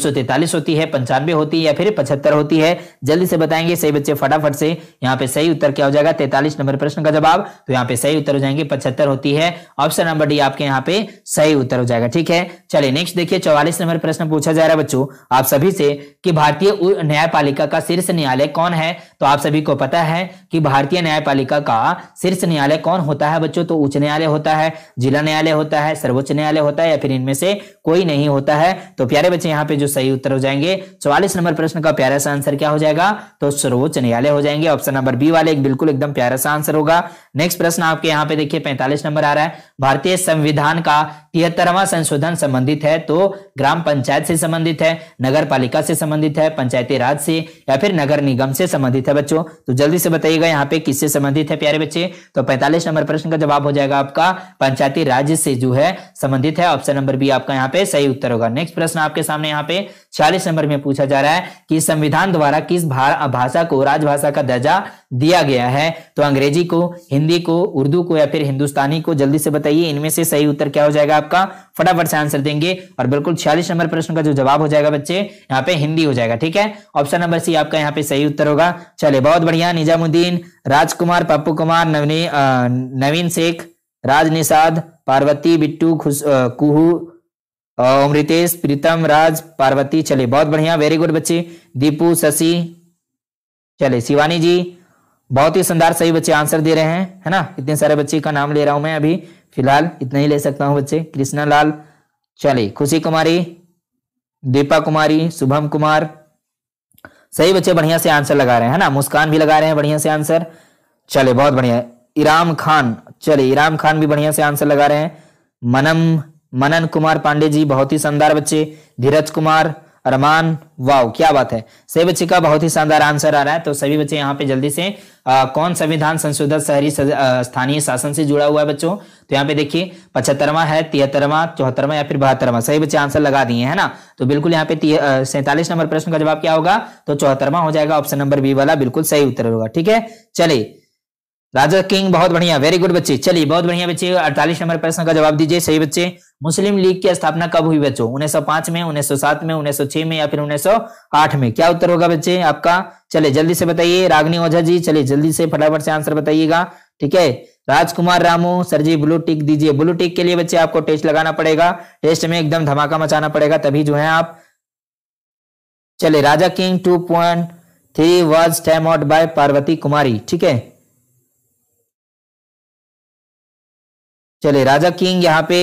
होती है पंचानवे होती है या फिर पचहत्तर होती है जल्दी से बताएंगे सही बच्चे फटाफट से यहाँ पे सही उत्तर क्या हो जाएगा तैतालीस नंबर प्रश्न का जवाब तो यहाँ पे सही उत्तर हो जाएंगे पचहत्तर होती है ऑप्शन नंबर डी आपके यहाँ पे सही उत्तर हो जाएगा ठीक है चलिए नेक्स्ट देखिए चौवालीस नंबर प्रश्न पूछा जा रहा है है बच्चों आप सभी से कि भारतीय न्यायपालिका का शीर्ष न्यायालय कौन है तो आप सभी को पता है कि भारतीय न्यायपालिका का शीर्ष न्यायालय कौन होता है बच्चों तो उच्च न्यायालय होता है जिला न्यायालय होता है सर्वोच्च न्यायालय होता है या फिर इनमें से कोई नहीं होता है तो प्यारे बच्चे यहाँ पे जो सही उत्तर हो जाएंगे चौवालीस नंबर प्रश्न का प्यारा सा आंसर क्या हो जाएगा तो सर्वोच्च न्यायालय हो जाएंगे ऑप्शन नंबर बी वाले बिल्कुल एकदम प्यारा सा आंसर होगा नेक्स्ट प्रश्न आपके यहाँ पे देखिए पैंतालीस नंबर आ रहा है भारतीय संविधान का तिहत्तरवा संशोधन संबंधित है तो ग्राम पंचायत से संबंधित संबंधित है नगर पालिका से संबंधित है पंचायती राज से या फिर नगर निगम से संबंधित है बच्चों तो जल्दी से बताइएगा यहाँ पे किससे संबंधित है प्यारे बच्चे तो पैंतालीस नंबर प्रश्न का जवाब हो जाएगा आपका पंचायती राज से जो है संबंधित है ऑप्शन नंबर बी आपका यहाँ पे सही उत्तर होगा नेक्स्ट प्रश्न आपके सामने यहाँ पे छियालीस नंबर में पूछा जा रहा है कि संविधान द्वारा किस भाषा को राजभाषा का दर्जा दिया गया है तो अंग्रेजी को हिंदी को उर्दू को या फिर हिंदुस्तानी को जल्दी से बताइए इनमें से सही उत्तर क्या हो जाएगा आपका फटाफट से आंसर देंगे और बिल्कुल छियालीस नंबर प्रश्न का जो जवाब हो जाएगा बच्चे यहाँ पे हिंदी हो जाएगा ठीक है ऑप्शन नंबर सी आपका यहाँ पे सही उत्तर होगा चले बहुत बढ़िया निजामुद्दीन राजकुमार पप्पू कुमार नवनी नवीन शेख राज निषाद पार्वती बिट्टू खुश कुहू अमृतेश प्रीतम राज पार्वती चले बहुत बढ़िया वेरी गुड बच्चे दीपू शशि चले शिवानी जी बहुत ही शानदार सही बच्चे आंसर दे रहे हैं है ना इतने सारे बच्चे का नाम ले रहा हूं मैं अभी फिलहाल इतना ही ले सकता हूं बच्चे कृष्णा लाल चलिए खुशी कुमारी दीपा कुमारी शुभम कुमार सही बच्चे बढ़िया से आंसर लगा रहे हैं ना मुस्कान भी लगा रहे हैं बढ़िया से आंसर चले बहुत बढ़िया इराम खान चले इराम खान भी बढ़िया से आंसर लगा रहे हैं मनम मनन कुमार पांडे जी बहुत ही शानदार बच्चे धीरज कुमार अरमान वाव क्या बात है सही बच्चे का बहुत ही शानदार आंसर आ रहा है तो सभी बच्चे यहाँ पे जल्दी से आ, कौन संविधान संशोधन शहरी स्थानीय शासन से जुड़ा हुआ है बच्चों तो यहाँ पे देखिए पचहत्तरवा है तिहत्तरवा चौहत्तरवा या फिर बहत्तरवा सही बच्चे आंसर लगा दिए है ना तो बिल्कुल यहाँ पे सैंतालीस नंबर प्रश्न का जवाब क्या होगा तो चौहत्तरवा हो जाएगा ऑप्शन नंबर बी वाला बिल्कुल सही उत्तर होगा ठीक है चलिए राजा किंग बहुत बढ़िया वेरी गुड बच्चे चलिए बहुत बढ़िया बच्चे अड़तालीस नंबर प्रश्न का जवाब दीजिए सही बच्चे मुस्लिम लीग की स्थापना कब हुई बच्चों पांच में सात में छह में या फिर आठ में क्या उत्तर होगा बच्चे आपका चले जल्दी से बताइए रागनी ओझा जी चलिए जल्दी से फटाफट से आंसर बताइएगा ठीक है Rajkumar Ramu sir ji blue tick दीजिए ब्लू टिक के लिए बच्चे आपको टेस्ट लगाना पड़ेगा टेस्ट में एकदम धमाका मचाना पड़ेगा तभी जो है आप चले राजा king two point three was time out by Parvati Kumari ठीक है
चले राजा किंग यहाँ पे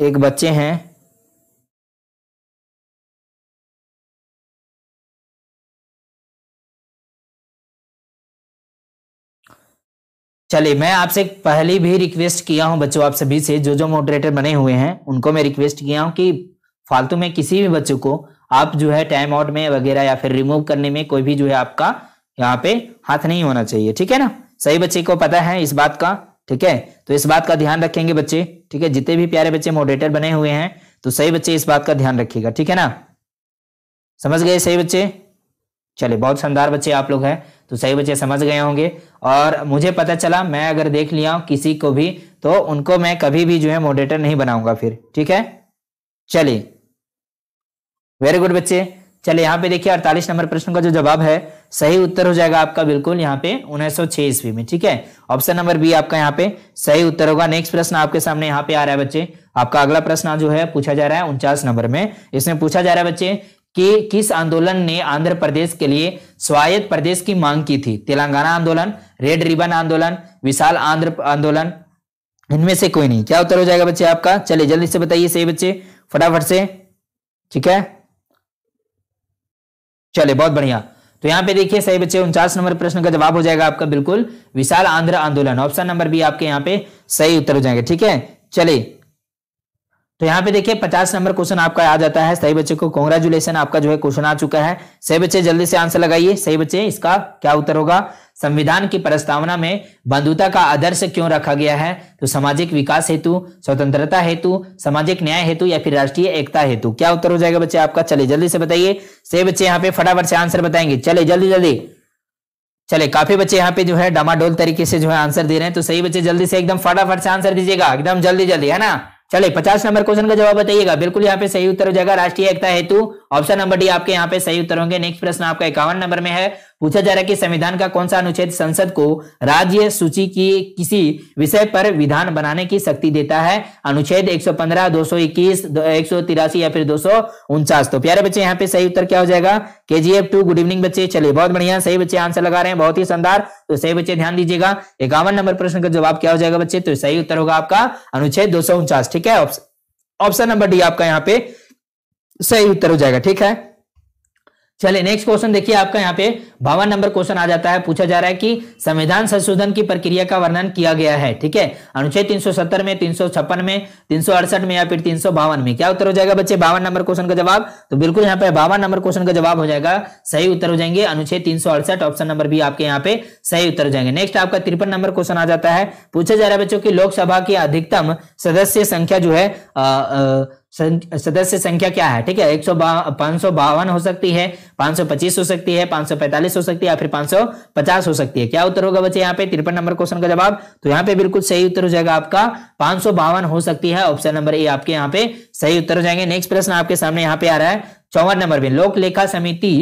एक बच्चे हैं चलिए मैं आपसे
पहले भी रिक्वेस्ट किया हूं बच्चों आप सभी से जो जो मॉडरेटर बने हुए हैं उनको मैं रिक्वेस्ट किया हूं कि फालतू में किसी भी बच्चों को आप जो है टाइम आउट में वगैरह या फिर रिमूव करने में कोई भी जो है आपका यहाँ पे हाथ नहीं होना चाहिए ठीक है ना सही बच्चे को पता है इस बात का ठीक है तो इस बात का ध्यान रखेंगे बच्चे ठीक है जितने भी प्यारे बच्चे मॉडरेटर बने हुए हैं तो सही बच्चे इस बात का ध्यान रखिएगा ठीक है ना समझ गए सही बच्चे चलिए बहुत शानदार बच्चे आप लोग हैं तो सही बच्चे समझ गए होंगे और मुझे पता चला मैं अगर देख लिया किसी को भी तो उनको मैं कभी भी जो है मॉडरेटर नहीं बनाऊंगा फिर ठीक है चलिए वेरी गुड बच्चे चले यहाँ पे देखिए अड़तालीस नंबर प्रश्न का जो जवाब है सही उत्तर हो जाएगा आपका बिल्कुल यहाँ पे उन्नीस सौ ईस्वी में ठीक है ऑप्शन नंबर बी आपका यहाँ पे सही उत्तर होगा नेक्स्ट प्रश्न आपके सामने यहाँ पे आ रहा है बच्चे आपका अगला प्रश्न जो है पूछा जा रहा है उनचास नंबर में इसमें पूछा जा रहा है बच्चे कि किस आंदोलन ने आंध्र प्रदेश के लिए स्वायत्त प्रदेश की मांग की थी तेलंगाना आंदोलन रेड रिबन आंदोलन विशाल आंध्र आंदोलन इनमें से कोई नहीं क्या उत्तर हो जाएगा बच्चे आपका चलिए जल्दी से बताइए सही बच्चे फटाफट से ठीक है चले बहुत बढ़िया तो यहाँ पे देखिए सही बच्चे उनचास नंबर प्रश्न का जवाब हो जाएगा आपका बिल्कुल विशाल आंध्र आंदोलन ऑप्शन नंबर बी आपके यहाँ पे सही उत्तर हो जाएंगे ठीक है चलिए तो यहाँ पे देखिए पचास नंबर क्वेश्चन आपका आ जाता है सही बच्चे को कॉन्ग्रेचुलेसन आपका जो है क्वेश्चन आ चुका है सही बच्चे जल्दी से आंसर लगाइए सही बच्चे इसका क्या उत्तर होगा संविधान की प्रस्तावना में बंधुता का आदर्श क्यों रखा गया है तो सामाजिक विकास हेतु स्वतंत्रता हेतु सामाजिक न्याय हेतु या फिर राष्ट्रीय एकता हेतु क्या उत्तर हो जाएगा बच्चे आपका चले जल्दी से बताइए सही बच्चे यहाँ पे फटाफट से आंसर बताएंगे चले जल्दी जल्दी चले काफी बच्चे यहाँ पे जो है डामाडोल तरीके से जो है आंसर दे रहे हैं तो सही बच्चे जल्दी से एकदम फटाफट से आंसर दीजिएगा एकदम जल्दी जल्दी है ना चले पचास नंबर क्वेश्चन का जवाब बताइएगा बिल्कुल यहाँ पे सही उत्तर हो जाएगा राष्ट्रीय एकता हेतु ऑप्शन नंबर डी आपके यहाँ पे सही उत्तर होंगे नेक्स्ट प्रश्न आपका इक्यावन नंबर में है पूछा जा रहा है कि संविधान का कौन सा अनुच्छेद संसद को राज्य सूची की किसी विषय पर विधान बनाने की शक्ति देता है अनुच्छेद 115, 221, 183 या फिर दो तो प्यारे बच्चे यहाँ पे सही उत्तर क्या हो जाएगा K G F two good evening बच्चे चलिए बहुत बढ़िया सही बच्चे आंसर लगा रहे हैं बहुत ही शानदार तो सही बच्चे ध्यान दीजिएगा इक्यावन नंबर प्रश्न का जवाब क्या हो जाएगा बच्चे तो सही उत्तर होगा आपका अनुच्छेद दो ठीक है ऑप्शन नंबर डी आपका यहाँ पे सही उत्तर हो जाएगा ठीक है चलिए नेक्स्ट क्वेश्चन देखिए आपका यहाँ पे बावन नंबर क्वेश्चन आ जाता है पूछा जा रहा है कि संविधान संशोधन की प्रक्रिया का वर्णन किया गया है ठीक है अनुच्छेद 370 में तीन में तीन में या फिर तीन में क्या उत्तर हो जाएगा बच्चे बावन नंबर क्वेश्चन का जवाब तो बिल्कुल यहाँ पे बावन नंबर क्वेश्चन का जवाब हो जाएगा सही उत्तर हो जाएंगे अनुच्छेद तीन ऑप्शन नंबर भी आपके यहाँ पे सही उत्तर हो जाएंगे नेक्स्ट आपका तिरपन नंबर क्वेश्चन आ जाता है पूछा जा रहा है बच्चों की लोकसभा की अधिकतम सदस्य संख्या जो है सदस्य संख्या क्या है ठीक है एक सौ पांच सौ बावन हो सकती है पांच सौ पच्चीस हो सकती है पांच सौ पैंतालीस हो सकती है या फिर पांच सौ पचास हो सकती है क्या उत्तर होगा बच्चे यहाँ पे तिरपन नंबर क्वेश्चन का जवाब तो यहाँ पे बिल्कुल सही उत्तर हो जाएगा आपका पांच सौ बावन हो सकती है ऑप्शन नंबर ए आपके यहाँ पे सही उत्तर हो जाएंगे नेक्स्ट प्रश्न आपके सामने यहाँ पे आ रहा है चौवन नंबर में लोक लेखा समिति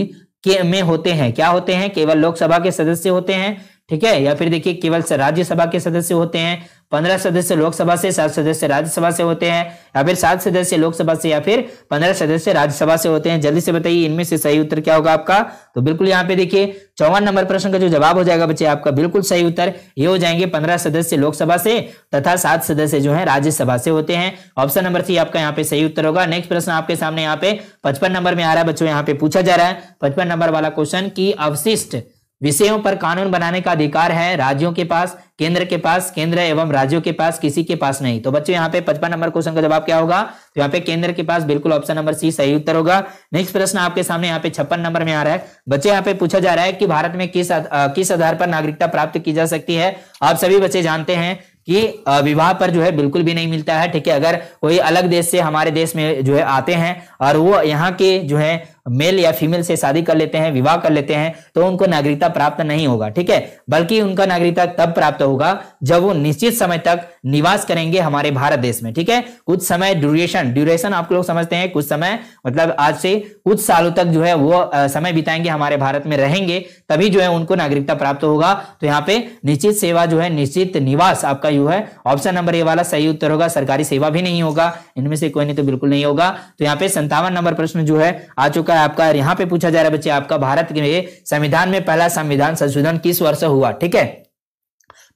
के में होते हैं क्या होते हैं केवल लोकसभा के सदस्य होते हैं ठीक है या फिर देखिए केवल राज्यसभा के सदस्य होते हैं पंद्रह सदस्य लोकसभा से सात सदस्य राज्यसभा से होते हैं या फिर सात सदस्य लोकसभा से या फिर पंद्रह सदस्य राज्यसभा से होते हैं जल्दी से बताइए इनमें से सही उत्तर क्या होगा आपका तो बिल्कुल यहाँ पे देखिए चौवन नंबर प्रश्न का जो जवाब हो जाएगा बच्चे आपका बिल्कुल सही उत्तर ये हो जाएंगे पंद्रह सदस्य लोकसभा से तथा सात सदस्य जो है राज्यसभा से होते हैं ऑप्शन नंबर सी आपका यहाँ पे सही उत्तर होगा नेक्स्ट प्रश्न आपके सामने यहाँ पे पचपन नंबर में आ रहा है बच्चों यहाँ पे पूछा जा रहा है पचपन नंबर वाला क्वेश्चन की अवशिष्ट विषयों पर कानून बनाने का अधिकार है राज्यों के पास केंद्र के पास केंद्र एवं राज्यों के पास किसी के पास नहीं तो बच्चों यहाँ पे पचपन नंबर क्वेश्चन का जवाब क्या होगा तो यहाँ पे केंद्र के पास बिल्कुल ऑप्शन नंबर सी सही उत्तर होगा नेक्स्ट प्रश्न आपके सामने यहाँ पे छप्पन नंबर में आ रहा है बच्चे यहाँ पे पूछा जा रहा है कि भारत में किस आ, किस आधार पर नागरिकता प्राप्त की जा सकती है आप सभी बच्चे जानते हैं कि विवाह पर जो है बिल्कुल भी नहीं मिलता है ठीक है अगर कोई अलग देश से हमारे देश में जो है आते हैं और वो यहाँ के जो है मेल या फीमेल से शादी कर लेते हैं विवाह कर लेते हैं तो उनको नागरिकता प्राप्त नहीं होगा ठीक है बल्कि उनका नागरिकता तब प्राप्त होगा जब वो निश्चित समय तक निवास करेंगे हमारे भारत देश में ठीक है कुछ समय ड्यूरेशन ड्यूरेशन आप लोग समझते हैं कुछ समय मतलब आज से कुछ सालों तक जो है वो समय बिताएंगे हमारे भारत में रहेंगे तभी जो है उनको नागरिकता प्राप्त होगा तो यहाँ पे निश्चित सेवा जो है निश्चित निवास आपका यू है ऑप्शन नंबर ए वाला सही उत्तर होगा सरकारी सेवा भी नहीं होगा इनमें से कोई नहीं तो बिल्कुल नहीं होगा तो यहाँ पे संतावन नंबर प्रश्न जो है आ चुका चुका है आपका यहां यहाँ पे पूछा जा रहा है बच्चे आपका भारत के संविधान में पहला संविधान संशोधन किस वर्ष हुआ ठीक है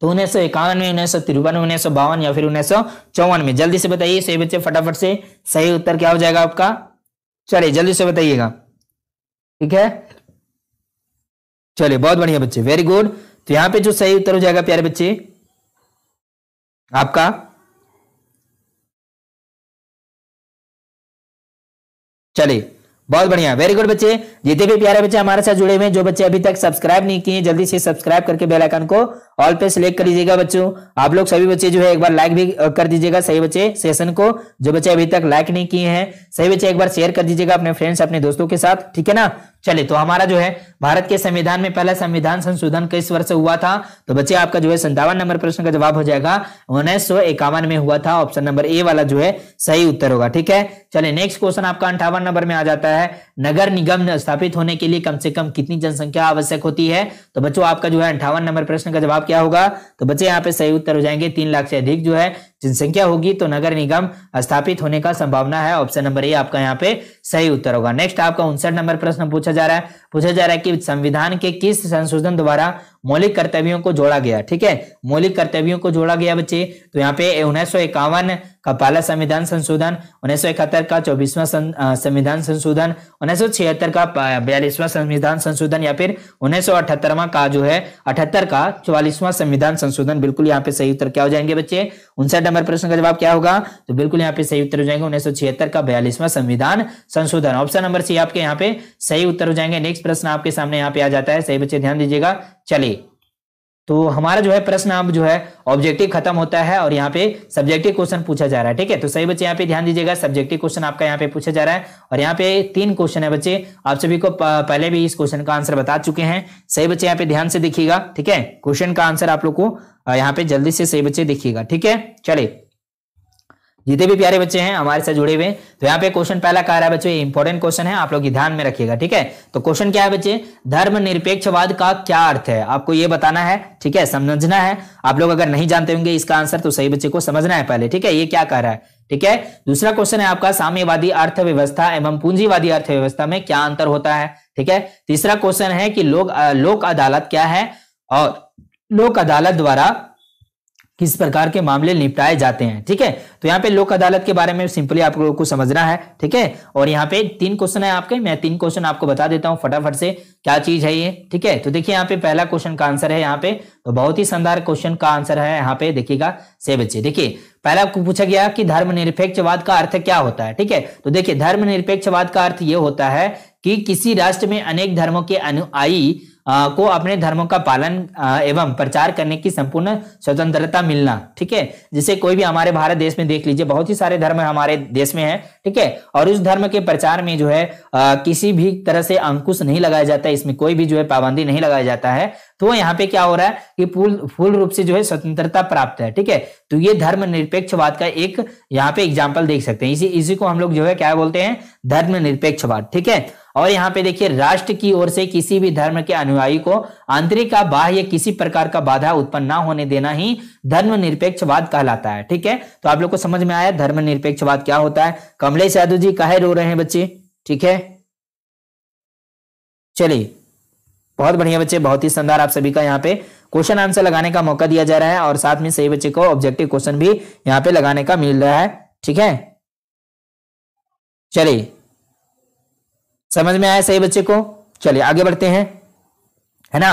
तो उन्नीस सौ इक्यावन में उन्नीस सौ तिरपन में उन्नीस सौ बावन या फिर उन्नीस सौ चौवन में जल्दी से बताइए सही बच्चे फटाफट से सही उत्तर क्या हो जाएगा आपका चलिए जल्दी से बताइएगा ठीक है चलिए बहुत बढ़िया बच्चे वेरी गुड तो यहां पे जो सही उत्तर हो जाएगा प्यारे बच्चे
आपका चलिए बहुत बढ़िया वेरी गुड बच्चे जितने भी प्यारे बच्चे हमारे साथ जुड़े हुए जो
बच्चे अभी तक सब्सक्राइब नहीं किए जल्दी से सब्सक्राइब करके बेल आइकन को ऑल पे सिलेक्ट कर दीजिएगा बच्चों आप लोग सभी बच्चे जो है एक बार लाइक भी कर दीजिएगा सही बच्चे सेशन को जो बच्चे अभी तक लाइक नहीं किए हैं सही बच्चे एक बार शेयर कर दीजिएगा अपने फ्रेंड्स अपने दोस्तों के साथ ठीक है ना चलिए तो हमारा जो है भारत के संविधान में पहला संविधान संशोधन किस वर्ष हुआ था तो बच्चे आपका जो है संतावन नंबर प्रश्न का जवाब हो जाएगा उन्नीस में हुआ था ऑप्शन नंबर ए वाला जो है सही उत्तर होगा ठीक है चलिए नेक्स्ट क्वेश्चन आपका अंठावन नंबर में आ जाता है नगर निगम स्थापित होने के लिए कम से कम कितनी जनसंख्या आवश्यक होती है तो बच्चों आपका जो है अंठावन नंबर प्रश्न का जवाब क्या होगा तो बच्चे यहाँ पे सही उत्तर हो जाएंगे तीन लाख से अधिक जो है जनसंख्या होगी तो नगर निगम स्थापित होने का संभावना है ऑप्शन नंबर ए आपका यहाँ पे सही उत्तर होगा नेक्स्ट आपका उनसठ नंबर प्रश्न पूछा जा रहा है पूछा जा रहा है कि संविधान के किस संशोधन द्वारा मौलिक कर्तव्यों को जोड़ा गया ठीक है मौलिक कर्तव्यों को जोड़ा गया बच्चे तो यहाँ पे उन्नीस का पहला संविधान संशोधन उन्नीस का चौबीसवा संविधान संशोधन उन्नीस का बयालीसवां संविधान संशोधन या फिर उन्नीस का जो है अठहत्तर का चौवालीसवां संविधान संशोधन बिल्कुल यहाँ पे सही उत्तर क्या हो जाएंगे बच्चे उनसठ नंबर प्रश्न का जवाब क्या होगा तो बिल्कुल यहाँ पे सही उत्तर हो जाएंगे उन्नीस का बयालीसवां संविधान संशोधन ऑप्शन नंबर सी आपके यहाँ पे सही उत्तर हो जाएंगे नेक्स्ट प्रश्न आपके सामने यहाँ पे आ जाता है सही बच्चे ध्यान दीजिएगा चलिए तो हमारा जो है प्रश्न अब जो है ऑब्जेक्टिव खत्म होता है और यहाँ पे सब्जेक्टिव क्वेश्चन पूछा जा रहा है ठीक है तो सही बच्चे यहाँ पे ध्यान दीजिएगा सब्जेक्टिव क्वेश्चन आपका यहाँ पे पूछा जा रहा है और यहाँ पे तीन क्वेश्चन है बच्चे आप सभी को पहले भी इस क्वेश्चन का आंसर बता चुके हैं सही बच्चे यहाँ पे ध्यान से दिखिएगा ठीक है क्वेश्चन का आंसर आप लोग को यहाँ पे जल्दी से सही बच्चे दिखिएगा ठीक है चलिए जितने भी प्यारे बच्चे हैं हमारे साथ जुड़े हुए तो यहाँ पे क्वेश्चन पहला कह रहा है बच्चों ये इंपॉर्टेंट क्वेश्चन है आप लोग ध्यान में रखिएगा ठीक है तो क्वेश्चन क्या है बच्चे धर्म निरपेक्षवाद का क्या अर्थ है आपको ये बताना है ठीक है समझना है आप लोग अगर नहीं जानते होंगे इसका आंसर तो सही बच्चे को समझना है पहले ठीक है ये क्या कह रहा है ठीक है दूसरा क्वेश्चन है आपका साम्यवादी अर्थव्यवस्था एवं पूंजीवादी अर्थव्यवस्था में क्या अंतर होता है ठीक है तीसरा क्वेश्चन है कि लोक लोक अदालत क्या है और लोक अदालत द्वारा किस प्रकार के मामले निपटाए जाते हैं ठीक है तो यहाँ पे लोक अदालत के बारे में सिंपली आप लोगों को समझना है ठीक है और यहाँ पे तीन क्वेश्चन है आपके मैं तीन क्वेश्चन आपको बता देता हूँ फटाफट से क्या चीज है ये ठीक है तो देखिए यहाँ पे पहला क्वेश्चन का आंसर है यहाँ पे तो बहुत ही शानदार क्वेश्चन का आंसर है यहाँ पे देखिएगा से बच्चे देखिए पहला आपको पूछा गया कि धर्मनिरपेक्षवाद का अर्थ क्या होता है ठीक है तो देखिये धर्मनिरपेक्षवाद का अर्थ ये होता है कि किसी राष्ट्र में अनेक धर्मों के अनुयायी को अपने धर्मों का पालन एवं प्रचार करने की संपूर्ण स्वतंत्रता मिलना ठीक है जिसे कोई भी हमारे भारत देश में देख लीजिए बहुत ही सारे धर्म हमारे देश में है ठीक है और उस धर्म के प्रचार में जो है आ, किसी भी तरह से अंकुश नहीं लगाया जाता है इसमें कोई भी जो है पाबंदी नहीं लगाया जाता है तो यहाँ पे क्या हो रहा है कि पूल फूल रूप से जो है स्वतंत्रता प्राप्त है ठीक है तो ये धर्म निरपेक्षवाद का एक यहाँ पे एग्जाम्पल देख सकते हैं इसी इसी को हम लोग जो है क्या बोलते हैं धर्म निरपेक्षवाद ठीक है और यहाँ पे देखिए राष्ट्र की ओर से किसी भी धर्म के अनुयायी को आंतरिक का बाह्य किसी प्रकार का बाधा उत्पन्न ना होने देना ही धर्मनिरपेक्षवाद कहलाता है ठीक है तो आप लोग को समझ में आया धर्मनिरपेक्षवाद क्या होता है कमलेश यादव जी कहे रो रहे हैं बच्चे ठीक है चलिए बहुत बढ़िया बच्चे बहुत ही शानदार आप सभी का यहाँ पे क्वेश्चन आंसर लगाने का मौका दिया जा रहा है और साथ में सही बच्चे को ऑब्जेक्टिव क्वेश्चन भी यहाँ पे लगाने का मिल रहा है ठीक है चलिए समझ में आया सही बच्चे को चलिए आगे बढ़ते हैं है ना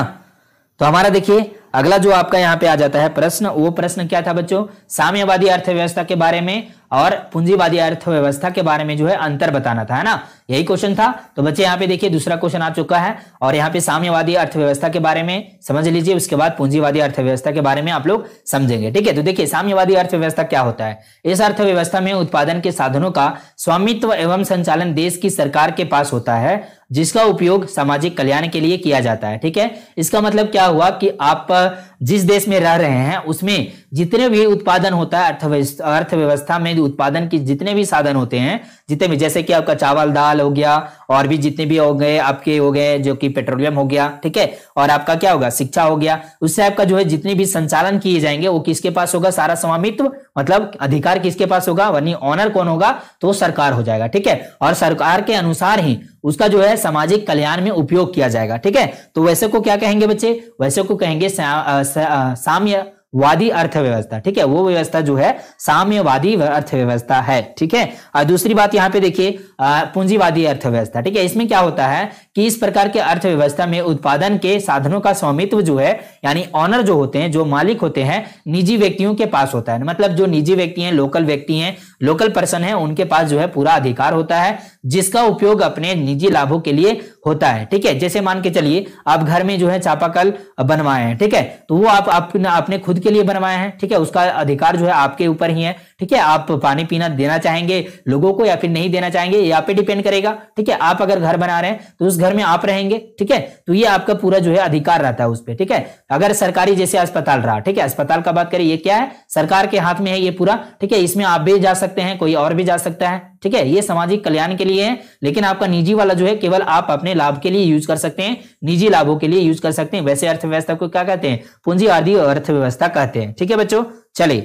तो हमारा देखिए अगला जो आपका यहाँ पे आ जाता है प्रश्न वो प्रश्न क्या था बच्चों साम्यवादी अर्थव्यवस्था के बारे में और पूंजीवादी अर्थव्यवस्था के बारे में जो है अंतर बताना था है ना यही क्वेश्चन था तो बच्चे यहाँ पे देखिए दूसरा क्वेश्चन आ चुका है और यहाँ पे साम्यवादी अर्थव्यवस्था के बारे में समझ लीजिए उसके बाद पूंजीवादी अर्थव्यवस्था के बारे में आप लोग समझेंगे ठीक है तो देखिए साम्यवादी अर्थव्यवस्था क्या होता है इस अर्थव्यवस्था में उत्पादन के साधनों का स्वामित्व एवं संचालन देश की सरकार के पास होता है जिसका उपयोग सामाजिक कल्याण के लिए किया जाता है ठीक है इसका मतलब क्या हुआ कि आप जिस देश में रह रहे हैं उसमें जितने भी उत्पादन होता है अर्थव्यवस्था में उत्पादन के जितने भी साधन होते हैं जितने भी जैसे कि आपका चावल दाल हो गया और भी जितने भी हो गए आपके हो गए जो कि पेट्रोलियम हो गया ठीक है और आपका क्या होगा शिक्षा हो गया उससे आपका जो है जितने भी संचालन किए जाएंगे वो किसके पास होगा सारा स्वामित्व मतलब अधिकार किसके पास होगा वनी ऑनर कौन होगा तो सरकार हो जाएगा ठीक है और सरकार के अनुसार ही उसका जो है सामाजिक कल्याण में उपयोग किया जाएगा ठीक है तो वैसे को क्या कहेंगे बच्चे वैसे को कहेंगे साम्य वादी अर्थव्यवस्था ठीक है वो व्यवस्था जो है साम्यवादी अर्थव्यवस्था है ठीक है और दूसरी बात यहाँ पे देखिए पूंजीवादी अर्थव्यवस्था ठीक है इसमें क्या होता है कि इस प्रकार के अर्थव्यवस्था में उत्पादन के साधनों का स्वामित्व जो है यानी ऑनर जो होते हैं जो मालिक होते हैं निजी व्यक्तियों के पास होता है मतलब जो निजी व्यक्ति हैं लोकल व्यक्ति हैं लोकल पर्सन है उनके पास जो है पूरा अधिकार होता है जिसका उपयोग अपने निजी लाभों के लिए होता है ठीक है जैसे मान के चलिए आप घर में जो है चापाकल बनवाए हैं ठीक है तो वो आप अपने अपने खुद के लिए बनवाए हैं ठीक है उसका अधिकार जो है आपके ऊपर ही है ठीक है आप पानी पीना देना चाहेंगे लोगों को या फिर नहीं देना चाहेंगे ये आप पे डिपेंड करेगा ठीक है आप अगर घर बना रहे हैं तो उस घर में आप रहेंगे ठीक है तो ये आपका पूरा जो है अधिकार रहता है उस पर ठीक है अगर सरकारी जैसे अस्पताल रहा ठीक है अस्पताल का बात करें ये क्या है सरकार के हाथ में है ये पूरा ठीक है इसमें आप भी जा सकते हैं कोई और भी जा सकता है ठीक है ये सामाजिक कल्याण के लिए है लेकिन आपका निजी वाला जो है केवल आप अपने लाभ के लिए यूज कर सकते हैं निजी लाभों के लिए यूज कर सकते हैं वैसे अर्थव्यवस्था को क्या कहते हैं पूंजी आदि अर्थव्यवस्था कहते हैं ठीक है बच्चों चले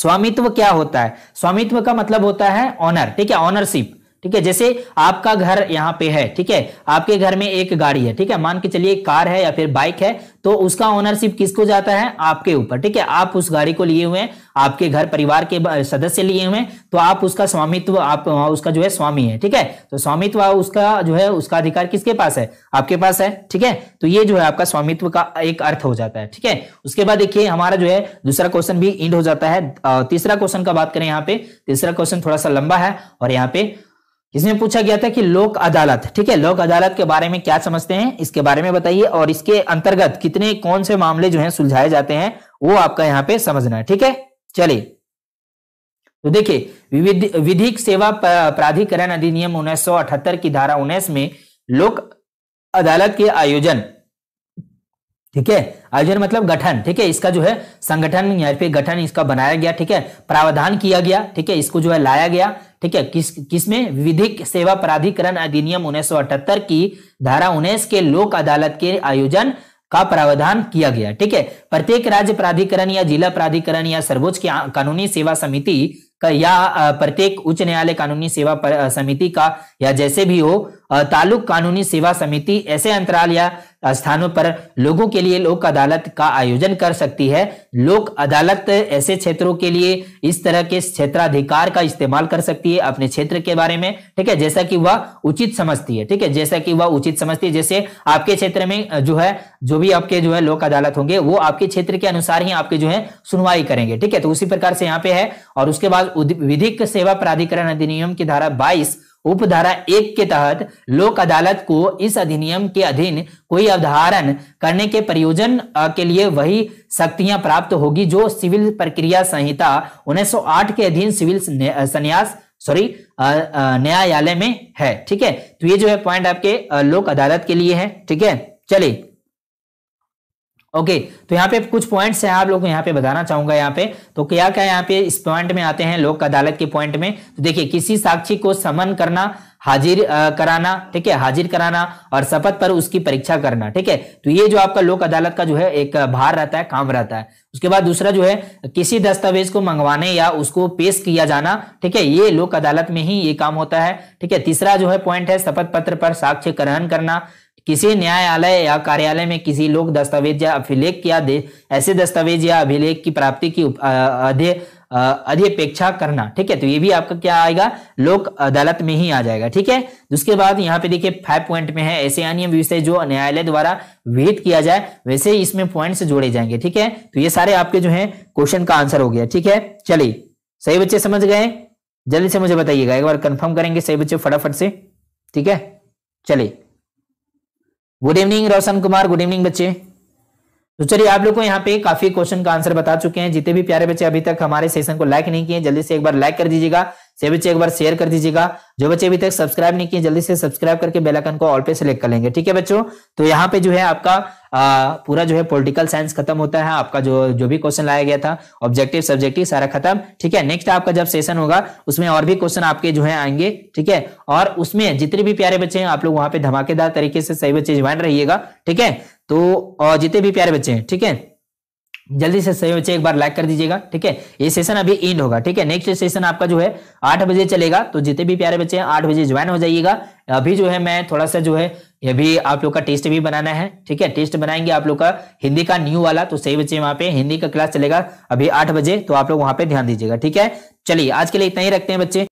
स्वामित्व क्या होता है स्वामित्व का मतलब होता है ऑनर ठीक है ऑनरशिप ठीक है जैसे आपका घर यहाँ पे है ठीक है आपके घर में एक गाड़ी है ठीक है मान के चलिए कार है या फिर बाइक है तो उसका ओनरशिप किसको जाता है आपके ऊपर ठीक है आप उस गाड़ी को लिए हुए हैं आपके घर परिवार के सदस्य लिए हुए हैं तो आप उसका स्वामित्व आप उसका जो है स्वामी है ठीक है तो स्वामित्व उसका जो है उसका अधिकार किसके पास है आपके पास है ठीक है तो ये जो है आपका स्वामित्व का एक अर्थ हो जाता है ठीक है उसके बाद देखिए हमारा जो है दूसरा क्वेश्चन भी इंड हो जाता है तीसरा क्वेश्चन का बात करें यहाँ पे तीसरा क्वेश्चन थोड़ा सा लंबा है और यहाँ पे इसमें पूछा गया था कि लोक अदालत ठीक है लोक अदालत के बारे में क्या समझते हैं इसके बारे में बताइए और इसके अंतर्गत कितने कौन से मामले जो हैं सुलझाए जाते हैं वो आपका यहाँ पे समझना है ठीक है चलिए तो देखिए विधिक सेवा प्राधिकरण अधिनियम उन्नीस की धारा उन्नीस में लोक अदालत के आयोजन ठीक है आयोजन मतलब गठन ठीक है इसका जो है संगठन या फिर गठन इसका बनाया गया ठीक है प्रावधान किया गया ठीक है इसको जो है लाया गया ठीक है किस किसमें विधिक सेवा प्राधिकरण अधिनियम उन्नीस की धारा उन्नीस के लोक अदालत के आयोजन का प्रावधान किया गया ठीक है प्रत्येक राज्य प्राधिकरण या जिला प्राधिकरण या सर्वोच्च की कानूनी सेवा समिति का या प्रत्येक उच्च न्यायालय कानूनी सेवा समिति का या जैसे भी हो तालुक कानूनी सेवा समिति ऐसे अंतराल या स्थानों पर लोगों के लिए लोक अदालत का आयोजन कर सकती है लोक अदालत ऐसे क्षेत्रों के लिए इस तरह के क्षेत्राधिकार का इस्तेमाल कर सकती है अपने क्षेत्र के बारे में ठीक है जैसा कि वह उचित समझती है ठीक है जैसा कि वह उचित समझती है जैसे आपके क्षेत्र में जो है जो भी आपके जो है लोक अदालत होंगे वो आपके क्षेत्र के अनुसार ही आपके जो है सुनवाई करेंगे ठीक है तो उसी प्रकार से यहाँ पे है और उसके बाद विधिक सेवा प्राधिकरण अधिनियम की धारा बाईस उपधारा एक के तहत लोक अदालत को इस अधिनियम के अधीन कोई अवधारण करने के प्रयोजन के लिए वही शक्तियां प्राप्त होगी जो सिविल प्रक्रिया संहिता 1908 के अधीन सिविल संन्यास सॉरी न्यायालय में है ठीक है तो ये जो है पॉइंट आपके लोक अदालत के लिए है ठीक है चलिए ओके तो यहाँ पे कुछ पॉइंट्स हैं आप लोग को यहाँ पे बताना चाहूंगा यहाँ पे तो क्या क्या यहाँ पे इस पॉइंट में आते हैं लोक अदालत के पॉइंट में तो देखिए किसी साक्षी को समन करना हाजिर कराना ठीक है हाजिर कराना और शपथ पर उसकी परीक्षा करना ठीक है तो ये जो आपका लोक अदालत का जो है एक भार रहता है काम रहता है उसके बाद दूसरा जो है किसी दस्तावेज को मंगवाने या उसको पेश किया जाना ठीक है ये लोक अदालत में ही ये काम होता है ठीक है तीसरा जो है पॉइंट है शपथ पत्र पर साक्ष्य ग्रहण करना किसी न्यायालय या कार्यालय में किसी लोक दस्तावेज या अभिलेख या ऐसे दस्तावेज या अभिलेख की प्राप्ति की अधे अधिपेक्षा करना ठीक है तो ये भी आपका क्या आएगा लोक अदालत में ही आ जाएगा ठीक है उसके बाद यहाँ पे देखिए फाइव पॉइंट में है ऐसे अन्य विषय जो न्यायालय द्वारा विहित किया जाए वैसे इसमें पॉइंट्स जोड़े जाएंगे ठीक है तो ये सारे आपके जो है क्वेश्चन का आंसर हो गया ठीक है चलिए सही बच्चे समझ गए जल्दी से मुझे बताइएगा एक बार कंफर्म करेंगे सही बच्चे फटाफट से ठीक है चलिए good evening Roshan Kumar good evening बच्चे तो चलिए आप लोग को यहाँ पे काफी क्वेश्चन का आंसर बता चुके हैं जितने भी प्यारे बच्चे अभी तक हमारे सेशन को लाइक नहीं किए जल्दी से एक बार लाइक कर दीजिएगा से बच्चे एक बार शेयर कर दीजिएगा जो बच्चे अभी तक सब्सक्राइब नहीं किए जल्दी से सब्सक्राइब करके बेलाइकन को ऑल पे सेलेक्ट कर लेंगे ठीक है बच्चों तो यहाँ पे जो है आपका आ, पूरा जो है पॉलिटिकल साइंस खत्म होता है आपका जो जो भी क्वेश्चन लाया गया था ऑब्जेक्टिव सब्जेक्टिव सारा खत्म ठीक है नेक्स्ट आपका जब सेशन होगा उसमें और भी क्वेश्चन आपके जो है आएंगे ठीक है और उसमें जितने भी प्यारे बच्चे हैं आप लोग वहां पे धमाकेदार तरीके से सही बच्चे ज्वाइन रहिएगा ठीक है तो जितने भी प्यारे बच्चे हैं ठीक है जल्दी से सही बच्चे एक बार लाइक कर दीजिएगा ठीक है ये सेशन अभी एंड होगा ठीक है नेक्स्ट सेशन आपका जो है आठ बजे चलेगा तो जितने भी प्यारे बच्चे हैं आठ बजे ज्वाइन हो जाइएगा अभी जो है मैं थोड़ा सा जो है ये भी आप लोग का टेस्ट भी बनाना है ठीक है टेस्ट बनाएंगे आप लोग का हिंदी का न्यू वाला तो सही बच्चे वहां पे हिंदी का क्लास चलेगा अभी आठ बजे तो आप लोग वहां पे ध्यान दीजिएगा ठीक है चलिए आज के लिए इतना ही रखते हैं बच्चे